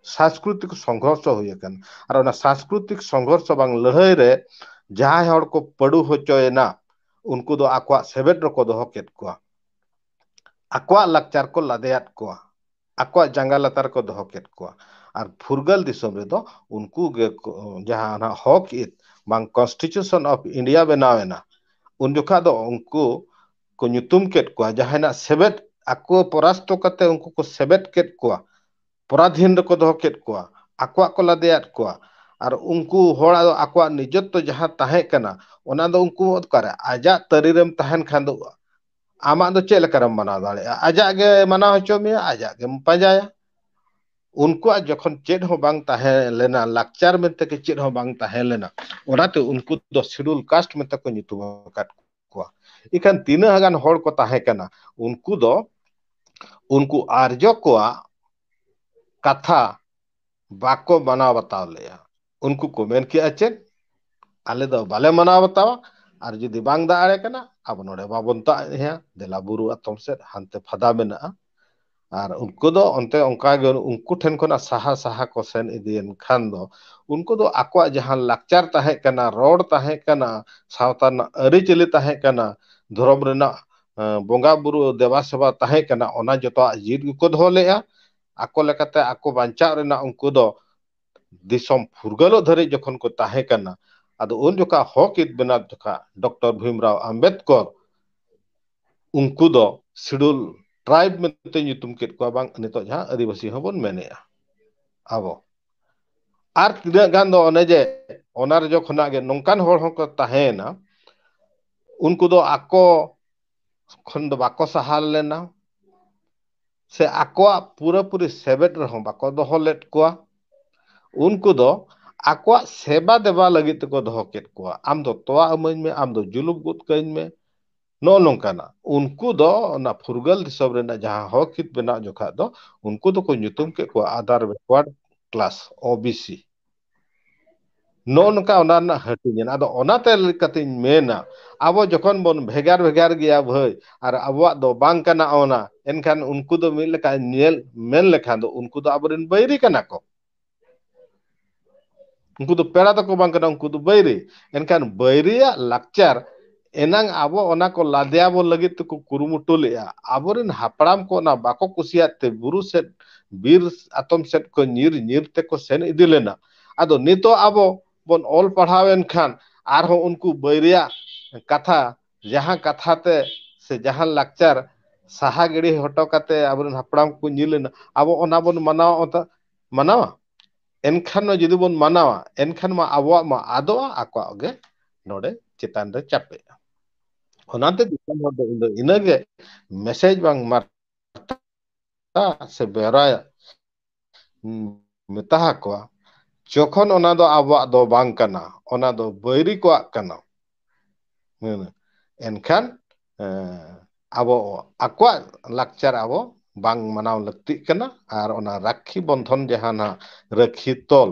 ᱥᱟᱝᱥᱠᱨᱤᱛᱤᱠ ᱥᱚᱝᱜᱷᱚᱨᱥᱚ ᱦᱩᱭ ᱟᱠᱟᱱᱟ ᱟᱨ ᱚᱱᱟ ᱥᱟᱝᱥᱠᱨᱤᱛᱤᱠ ᱥᱚᱝᱜᱷᱚᱨᱥᱚ ᱵᱟᱝ ᱞᱟᱹᱲᱦᱟᱹᱭ ᱨᱮ ᱡᱟᱦᱟᱸᱭ ᱦᱚᱲ ᱠᱚ ᱯᱟᱹᱰᱩ ᱦᱚᱪᱚᱭᱮᱱᱟ ᱩᱱᱠᱩ ᱫᱚ ᱟᱠᱚᱣᱟᱜ ᱥᱮᱵᱮᱫ ᱨᱮᱠᱚ ᱫᱚᱦᱚ ᱠᱮᱫ ᱠᱚᱣᱟ ᱟᱠᱚᱣᱟᱜ ᱞᱟᱠᱪᱟᱨ ᱠᱚ ᱞᱟᱫᱮᱭᱟᱫ ᱠᱚᱣᱟ ᱟᱠᱚᱣᱟᱜ ᱡᱟᱸᱜᱟ ᱞᱟᱛᱟᱨ ᱠᱚ ᱫᱚᱦᱚ ᱠᱮᱫ ᱠᱚᱣᱟ ᱟᱨ ᱯᱷᱩᱨᱜᱟᱹᱞ ᱫᱤᱥᱚᱢ ᱨᱮᱫᱚ ᱩᱱᱠᱩ ᱜᱮ ᱡᱟᱦᱟᱸ ᱚᱱᱟ ᱦᱚᱠ ᱤᱛ ᱵᱟᱝ ᱠᱚᱱᱥᱴᱤᱴᱤᱭᱩᱥᱚᱱ ᱚᱯᱷ ᱤᱱᱰᱤᱭᱟ ᱵᱮᱱᱟᱣᱮᱱᱟ ᱩᱱ ᱡᱚᱠᱷᱟ ᱫᱚ ᱩᱱᱠᱩ ᱠᱚ ᱧᱩᱛᱩᱢ ᱠᱮᱫ ᱠᱚᱣᱟ ᱡᱟᱦᱟᱱᱟᱜ ᱥᱮᱵᱮᱫ ᱟᱠᱚ ᱯᱚᱨᱟᱥᱛᱚ ᱠᱟᱛᱮ ᱩᱱᱠᱩ ᱠᱚ ᱥᱮᱵᱮᱫ ᱠᱮᱫ ᱠᱚᱣᱟ ᱯᱚᱨᱟᱫᱷᱤᱱ ᱨᱮᱠᱚ ᱫᱚᱦᱚ ᱠᱮᱫ ᱠᱚᱣᱟ ᱟᱠᱚᱣᱟᱜ ᱠᱚ ᱞᱟᱫᱮᱭᱟᱫ ᱠᱚᱣᱟ और उनको आकवा निजत्व जहाँ तहना उनको आज तरीरम तहन खान आम चेक मना दाड़ा आज मना हचो मे आज पाजाया उनका जो चेद लेना लाचार मेते चेद लेना तो उनको सिडुल तो कास्ट मेते इखान तीन को तहकना उनको दो उनको आर्य को कथा बाको मना बताओ ले उनको को मेन किया चेन आले दो बाले मना बतावा और जुदी बांग दाड़े अब नोड़े बाबन तेला बुरु आतम से हानते फादा मेना ᱟᱨ ᱩᱱᱠᱩ ᱫᱚ ᱚᱱᱛᱮ ᱚᱱᱠᱟᱜᱮ ᱩᱱᱠᱩ ᱴᱷᱮᱱ ᱠᱷᱚᱱᱟᱜ ᱥᱟᱦᱟ ᱥᱟᱦᱟ ᱠᱚ ᱥᱮᱱ ᱤᱫᱤᱭᱮᱱ ᱠᱷᱟᱱ ᱫᱚ ᱩᱱᱠᱩ ᱫᱚ ᱟᱠᱚᱣᱟᱜ ᱡᱟᱦᱟᱸ ᱞᱟᱠᱪᱟᱨ ᱛᱟᱦᱮᱸ ᱠᱟᱱᱟ ᱨᱚᱲ ᱛᱟᱦᱮᱸ ᱠᱟᱱᱟ ᱥᱟᱶᱛᱟ ᱨᱮᱱᱟᱜ ᱟᱹᱨᱤᱪᱟᱹᱞᱤ ᱛᱟᱦᱮᱸ ᱠᱟᱱᱟ ᱫᱷᱚᱨᱚᱢ ᱨᱮᱱᱟᱜ ᱵᱚᱸᱜᱟ ᱵᱩᱨᱩ ᱫᱮᱵᱟ ᱥᱮᱵᱟ ᱛᱟᱦᱮᱸ ᱠᱟᱱᱟ ᱚᱱᱟ ᱡᱚᱛᱚᱣᱟᱜ ᱡᱤᱛ ᱜᱮᱠᱚ ᱫᱚᱦᱚ ᱞᱮᱜᱼᱟ ᱟᱠᱚ ᱞᱮᱠᱟᱛᱮ ᱟᱠᱚ ᱵᱟᱧᱪᱟᱜ ᱨᱮᱱᱟᱜ ᱩᱱᱠᱩ ᱫᱚ ᱫᱤᱥᱚᱢ ᱯᱷᱩᱨᱜᱟᱹᱞᱚᱜ ᱫᱷᱟᱹᱨᱤᱡ ᱡᱚᱠᱷᱚᱱ ᱠᱚ ᱛᱟᱦᱮᱸ ᱠᱟᱱᱟ ᱟᱫᱚ ᱩᱱ ᱡᱚᱠᱷᱟ ᱦᱚᱠ ᱤᱛ ᱵᱮᱱᱟᱣ ᱡᱚᱠᱷᱟ ᱰᱚᱠᱴᱚᱨ ᱵᱷᱤᱢᱨᱟᱣ ᱟᱢᱵᱮᱫᱠᱚᱨ ᱩᱱᱠᱩ ᱫᱚ ᱥᱤᱰᱩᱞ ट्राइब मेते तो तो आदिवासी हमें मेने अब और तनागे रज नौकान तहेना उनको आको खन बाको सहार लेना से आको पूरा पूरी सेवेट रहो बाको दो हो लेट को उनको दो आको सेवा देवा लगी तो को दो केट को आम दो तो आमज में आम दो जुलूप गुद कहीं में ᱱᱚᱜᱼᱚ ᱱᱚᱝᱠᱟᱱᱟᱜ ᱩᱱᱠᱩ ᱫᱚ ᱚᱱᱟ ᱯᱷᱩᱨᱜᱟᱹᱞ ᱫᱤᱥᱚᱢ ᱨᱮᱱᱟᱜ ᱡᱟᱦᱟᱸ ᱦᱚᱠ ᱦᱤᱛ ᱵᱮᱱᱟᱜ ᱡᱚᱠᱷᱟᱡ ᱫᱚ ᱩᱱᱠᱩ ᱫᱚᱠᱚ ᱧᱩᱛᱩᱢ ᱠᱮᱫ ᱠᱚᱣᱟ ᱟᱫᱟᱨ ᱵᱮᱠᱣᱟᱨᱰ ᱠᱞᱟᱥ ᱳᱵᱤᱥᱤ ᱱᱚᱜᱼᱚ ᱱᱚᱝᱠᱟ ᱚᱱᱟ ᱨᱮᱱᱟᱜ ᱦᱟᱹᱴᱤᱧᱮᱱᱟ ᱟᱫᱚ ᱚᱱᱟᱛᱮ ᱞᱮᱠᱟᱛᱤᱧ ᱢᱮᱱᱟ ᱟᱵᱚ ᱡᱚᱠᱷᱚᱱ ᱵᱚᱱ ᱵᱷᱮᱜᱟᱨ ᱵᱷᱮᱜᱟᱨ ᱜᱮᱭᱟ ᱵᱷᱟᱹᱭ ᱟᱨ ᱟᱵᱚᱣᱟᱜ ᱫᱚ ᱵᱟᱝ ᱠᱟᱱᱟ ᱚᱱᱟ ᱮᱱᱠᱷᱟᱱ ᱩᱱᱠᱩ ᱫᱚ ᱢᱤᱫ ᱞᱮᱠᱟ ᱧᱮᱞ ᱢᱮᱱ ᱞᱮᱠᱷᱟᱱ ᱫᱚ ᱩᱱᱠᱩ ᱫᱚ ᱟᱵᱚᱨᱮᱱ ᱵᱟᱹᱭᱨᱤ ᱠᱟᱱᱟ ᱠᱚ ᱩᱱᱠᱩ ᱫᱚ ᱯᱮᱲᱟ ᱫᱚᱠᱚ ᱵᱟᱝ ᱠᱟᱱᱟ ᱩᱱᱠᱩ ᱫᱚ ᱵᱟᱹᱭᱨᱤ ᱮᱱᱠᱷᱟᱱ ᱵᱟᱹᱭᱨᱤᱭᱟᱜ ᱞᱟᱠᱪᱟᱨ एनांग अब ओना को लादेया बो लगित को कुरुमुटु लेया आबोरिन हापड़ाम को ना बाको कुसियाते बुरु से बीर आतम सेट को नीर नीर ते को सेन इदिलेना आदो नितो आबो बन ऑल पढ़ावेन खान आर हो उनको बैरिया कथा जहां कथा ते से जहां लेक्चर साहा गिड़ी हटो काते आबोरिन हापड़ाम को नीलेना आबो ओना बन मनावा ओता मनावा एनखान जुदी बन मनावा एनखान मा आबो मा आदो आको आगे नोडे चितान रे ᱚᱱᱟᱛᱮ ᱫᱤᱥᱚᱢ ᱦᱚᱲ ᱫᱚ ᱤᱧ ᱫᱚ ᱤᱱᱟᱹᱜᱮ ᱢᱮᱥᱮᱡᱽ ᱵᱟᱝ ᱢᱟᱨᱛᱟ ᱥᱮ ᱵᱮᱦᱨᱟᱭᱟ ᱢᱮᱛᱟ ᱟᱠᱚᱣᱟ যখন ওনা দো আবাক দো বাং কানা ওনা দো বৈরি কোয়াক কানা এনখান আবো আকোয়াক লাকচার আবো বাং মানাও লাগতি কানা আর ওনা রাখি বন্ধন জাহানা রাখি তল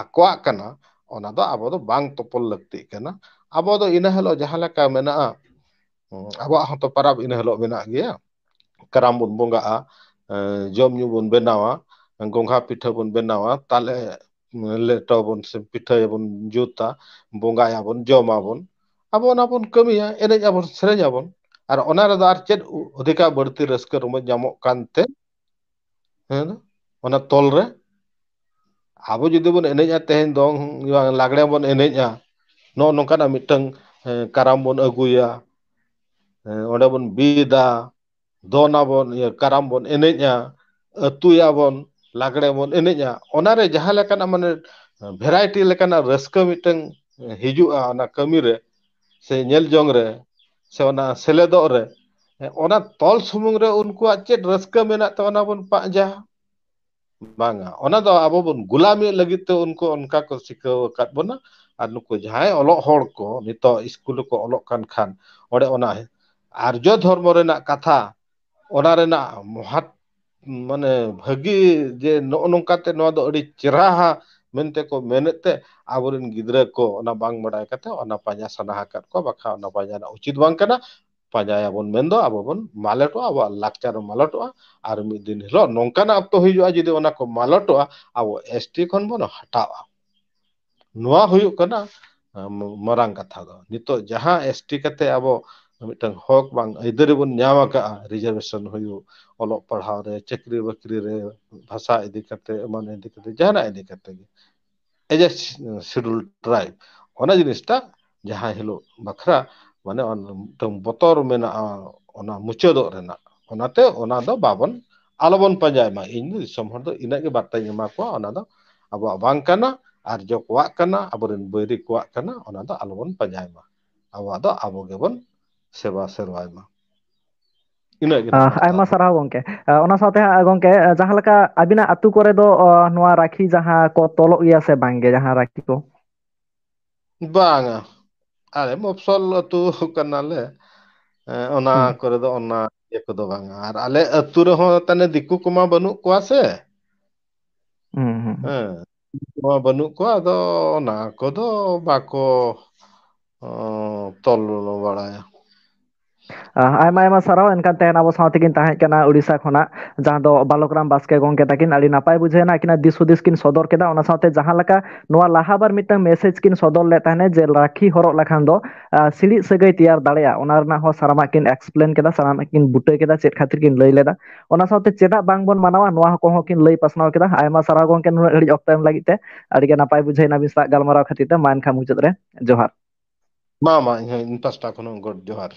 আকোয়াক কানা ওনা দো আবো দো বাং তপল লাগতি কানা আবো দো ইনা হলো জাহালাকা মেনা Mm. awak to parab ina lo bena ge karam ya. bun bunga a eh, jom nyu bun benawa gongha pitha bun benawa tale mm, le to bun se pitha bun ya juta bunga ya bun jom abun abun abun kami ya ene ya bun sere ya bun ona onara dar ched odika berti raska rumah jamok kante hena ona tolre abu jadi bun ene ya tehen dong yang lagre bun ene ya no nongkan miteng eh, karam bun aguya Eh, bida, dona ya karam nya, eh, nya. Eh, re variety lekana raska miteng hijua kami kamire se nyel jongre se ona seledo re ona tol sumung re unku acet raska mena ta ona bon panja manga ona do abo bon gulami lagit te unku onka ko sika wakat bona anu ko jahai olok hor ko nito iskulu ko olok kan kan ore ona आर्य धर्म कथा ओना रेना महत माने भगी जे नोनकाते नवा दो को मेनते आबोरेन गिदरा को ओना पाजा सनाहा कर को बखा पाजा उचित बांग कना पाजाया बोन मेन दो आबो बोन मालटो अब लाक्चर मालटो आर मिद दिन हिलो नोंकाना अब तो हिजुआ को मालटो आबो एसटी खन बोन हटावा नुआ कथा दो नितो जहां एसटी कते आबो ᱢᱤᱫᱴᱟᱝ ᱦᱚᱠ ᱵᱟᱝ ᱟᱹᱭᱫᱟᱹᱨᱤ ᱵᱚᱱ ᱧᱟᱢ ᱟᱠᱟᱜᱼᱟ ᱨᱤᱡᱟᱨᱵᱷᱮᱥᱚᱱ ᱦᱩᱭᱩᱜ ᱚᱞᱚᱜ ᱯᱟᱲᱦᱟᱣ ᱨᱮ ᱪᱟᱹᱠᱨᱤ ᱵᱟᱹᱠᱨᱤ ᱨᱮ ᱵᱷᱟᱥᱟ ᱤᱫᱤ ᱠᱟᱛᱮ ᱮᱢᱟᱱ ᱤᱫᱤ ᱠᱟᱛᱮ ᱡᱟᱦᱟᱱᱟᱜ ᱤᱫᱤ ᱠᱟᱛᱮ ᱜᱮ ᱮᱡ ᱮ ᱥᱤᱰᱩᱞ ᱴᱨᱟᱭᱤᱵ ᱚᱱᱟ ᱡᱤᱱᱤᱥᱴᱟ ᱡᱟᱦᱟᱸ ᱦᱤᱞᱳᱜ ᱵᱟᱠᱷᱨᱟ ᱢᱟᱱᱮ ᱢᱤᱫᱴᱟᱝ ᱵᱚᱛᱚᱨ ᱢᱮᱱᱟᱜᱼᱟ ᱚᱱᱟ ᱢᱩᱪᱟᱹᱫᱚᱜ ᱨᱮᱱᱟᱜ ᱚᱱᱟᱛᱮ ᱚᱱᱟ ᱫᱚ ᱵᱟᱵᱚᱱ ᱟᱞᱚᱵᱚᱱ ᱯᱟᱸᱡᱟᱭ ᱢᱟ ᱤᱧ ᱫᱚ ᱫᱤᱥᱚᱢ ᱦᱚᱲ ᱫᱚ ᱤᱱᱟᱹᱜ ᱜᱮ ᱵᱟᱨᱛᱟᱧ ᱮᱢᱟ ᱠᱚᱣᱟ ᱚᱱᱟ ᱫᱚ ᱟᱵᱚᱣᱟᱜ ᱵᱟᱝ ᱠᱟᱱᱟ ᱟᱨᱡᱚ ᱠᱚᱣᱟᱜ ᱠᱟᱱᱟ ᱟᱵᱚᱨᱮᱱ ᱵᱟᱹᱭᱨᱤ ᱠᱚᱣᱟᱜ ᱠᱟᱱᱟ ᱚᱱᱟ ᱫᱚ ᱟᱞᱚᱵᱚᱱ ᱯᱟᱸᱡᱟᱭ ᱢᱟ ᱟᱵᱚᱣᱟᱜ ᱫᱚ ᱟᱵᱚ ᱜᱮᱵᱚᱱ ᱥᱮᱵᱟ ᱥᱮᱨᱣᱟᱭᱢᱟ ᱤᱱᱟᱹᱜ ᱜᱮ ᱟᱭᱢᱟ ᱥᱟᱨᱦᱟᱣ ᱜᱚᱝᱠᱮ ᱚᱱᱟ ᱥᱟᱶᱛᱮ ᱜᱚᱝᱠᱮ ᱡᱟᱦᱟᱸ ᱞᱮᱠᱟ ᱟᱹᱵᱤᱱᱟᱜ ᱟᱛᱩ ᱠᱚᱨᱮ ᱫᱚ ᱱᱚᱣᱟ ᱨᱟᱠᱷᱤ ᱡᱟᱦᱟᱸ ᱠᱚ ᱛᱚᱞᱚᱜ ᱜᱮᱭᱟ ᱥᱮ ᱵᱟᱝᱜᱮ ᱡᱟᱦᱟᱸ ᱨᱟᱠᱷᱤ ᱠᱚ ᱵᱟᱝᱟ ᱟᱞᱮ ᱢᱚᱯᱥᱚᱞ ᱟᱹᱛᱩ ᱠᱟᱱᱟᱞᱮ ᱚᱱᱟ ᱠᱚᱨᱮ ᱫᱚ ᱚᱱᱟ ᱤᱭᱟᱹ ᱠᱚᱫᱚ ᱵᱟᱝᱟ ᱟᱨ ᱟᱞᱮ ᱟᱛᱩ ᱨᱮᱦᱚᱸ ᱛᱟᱱᱮ ᱫᱤᱠᱩ ᱠᱚᱢᱟ ᱵᱟᱹᱱᱩᱜ ᱠᱚᱣᱟ ᱥᱮ ᱦᱮᱸ ᱱᱚᱣᱟ ᱵᱟᱹᱱᱩᱜ ᱠᱚᱣᱟ ᱟᱫᱚ ᱚᱱᱟ ᱠᱚᱫᱚ ᱵᱟᱠᱚ ᱛᱚᱞ ᱵᱟᱲᱟᱭᱟ ᱟᱭᱢᱟ ᱟᱭᱢᱟ ᱥᱟᱨᱦᱟᱣ ᱮᱱᱠᱷᱟᱱ ᱛᱮᱦᱮᱧ ᱟᱵᱚ ᱥᱟᱶ ᱛᱮᱠᱤᱱ ᱛᱟᱦᱮᱸ ᱠᱟᱱᱟ ᱩᱲᱤᱥᱥᱟ ᱠᱷᱚᱱᱟᱜ ᱡᱟᱦᱟᱸ ᱫᱚ ᱵᱟᱞᱚᱠᱨᱟᱢ ᱵᱟᱥᱠᱮ ᱜᱚᱢᱠᱮ ᱛᱟᱹᱠᱤᱱ ᱟᱹᱰᱤ ᱱᱟᱯᱟᱭ ᱵᱩᱡᱷᱟᱹᱣᱮᱱᱟ ᱟᱹᱠᱤᱱᱟᱜ ᱫᱤᱥ ᱦᱩᱫᱤᱥ ᱠᱤᱱ ᱥᱚᱫᱚᱨ ᱠᱮᱫᱟ ᱚᱱᱟ ᱥᱟᱶᱛᱮ ᱡᱟᱦᱟᱸ ᱞᱮᱠᱟ ᱱᱚᱣᱟ ᱞᱟᱦᱟ ᱵᱟᱨ ᱢᱤᱫᱴᱟᱝ ᱢᱮᱥᱮᱡ ᱠᱤᱱ ᱥᱚᱫᱚᱨ ᱞᱮᱫ ᱛᱟᱦᱮᱱ ᱡᱮ ᱨᱟᱹᱠᱷᱤ ᱦᱚᱨᱚᱜ ᱞᱮᱠᱷᱟᱱ ᱫᱚ ᱥᱤᱲᱤᱡ ᱥᱟᱹᱜᱟᱹᱭ ᱛᱮᱭᱟᱨ ᱫᱟᱲᱮᱭᱟᱜᱼᱟ ᱚᱱᱟ ᱨᱮᱱᱟᱜ ᱦᱚᱸ ᱥᱟᱱᱟᱢᱟᱜ ᱠᱤᱱ ᱮᱠᱥᱯᱞᱮᱱ ᱠᱮᱫᱟ ᱥᱟᱱᱟᱢᱟᱜ ᱠᱤᱱ ᱵᱩᱴᱟᱹ ᱠᱮᱫᱟ ᱪᱮᱫ ᱠᱷᱟᱹᱛᱤᱨ ᱠᱤᱱ ᱞᱟᱹᱭ ᱞᱮᱫᱟ ᱚᱱᱟ ᱥᱟᱶᱛᱮ ᱪᱮᱫᱟᱜ ᱵᱟᱝᱵᱚᱱ ᱢᱟᱱᱟᱣᱟ ᱱᱚᱣᱟ ᱠᱚᱦᱚᱸ ᱠᱤᱱ ᱞᱟᱹᱭ ᱯᱟᱥᱱᱟᱣ ᱠᱮᱫᱟ ᱟᱭᱢᱟ ᱥᱟᱨᱦᱟᱣ ᱜᱚᱢᱠᱮ ᱱᱩᱱᱟᱹᱜ ᱜᱷᱟᱹᱲᱤᱡ ᱚᱠᱛᱚ ᱮᱢ ᱞᱟᱹᱜᱤᱫ ᱛᱮ ᱟᱹᱰᱤᱜᱮ ᱱᱟᱯᱟᱭ ᱵᱩᱡᱷᱟᱹᱣᱮᱱᱟ ᱟᱹᱵᱤᱱ ᱥᱟᱞᱟᱜ ᱜᱟᱞᱢᱟᱨᱟᱣ ᱠᱷᱟᱹᱛᱤᱨ ᱛᱮ ᱢᱟ ᱮᱱᱠᱷᱟᱱ ᱢᱩᱪᱟᱹᱫ ᱨᱮ ᱡᱚᱦᱟᱨ ᱢᱟ ᱢᱟ ᱤᱧ ᱦᱚᱸ ᱤᱧ ᱯᱟᱥᱴᱟ ᱠᱷᱚᱱ ᱦᱚᱸ ᱜᱚᱰ ᱡᱚᱦᱟᱨ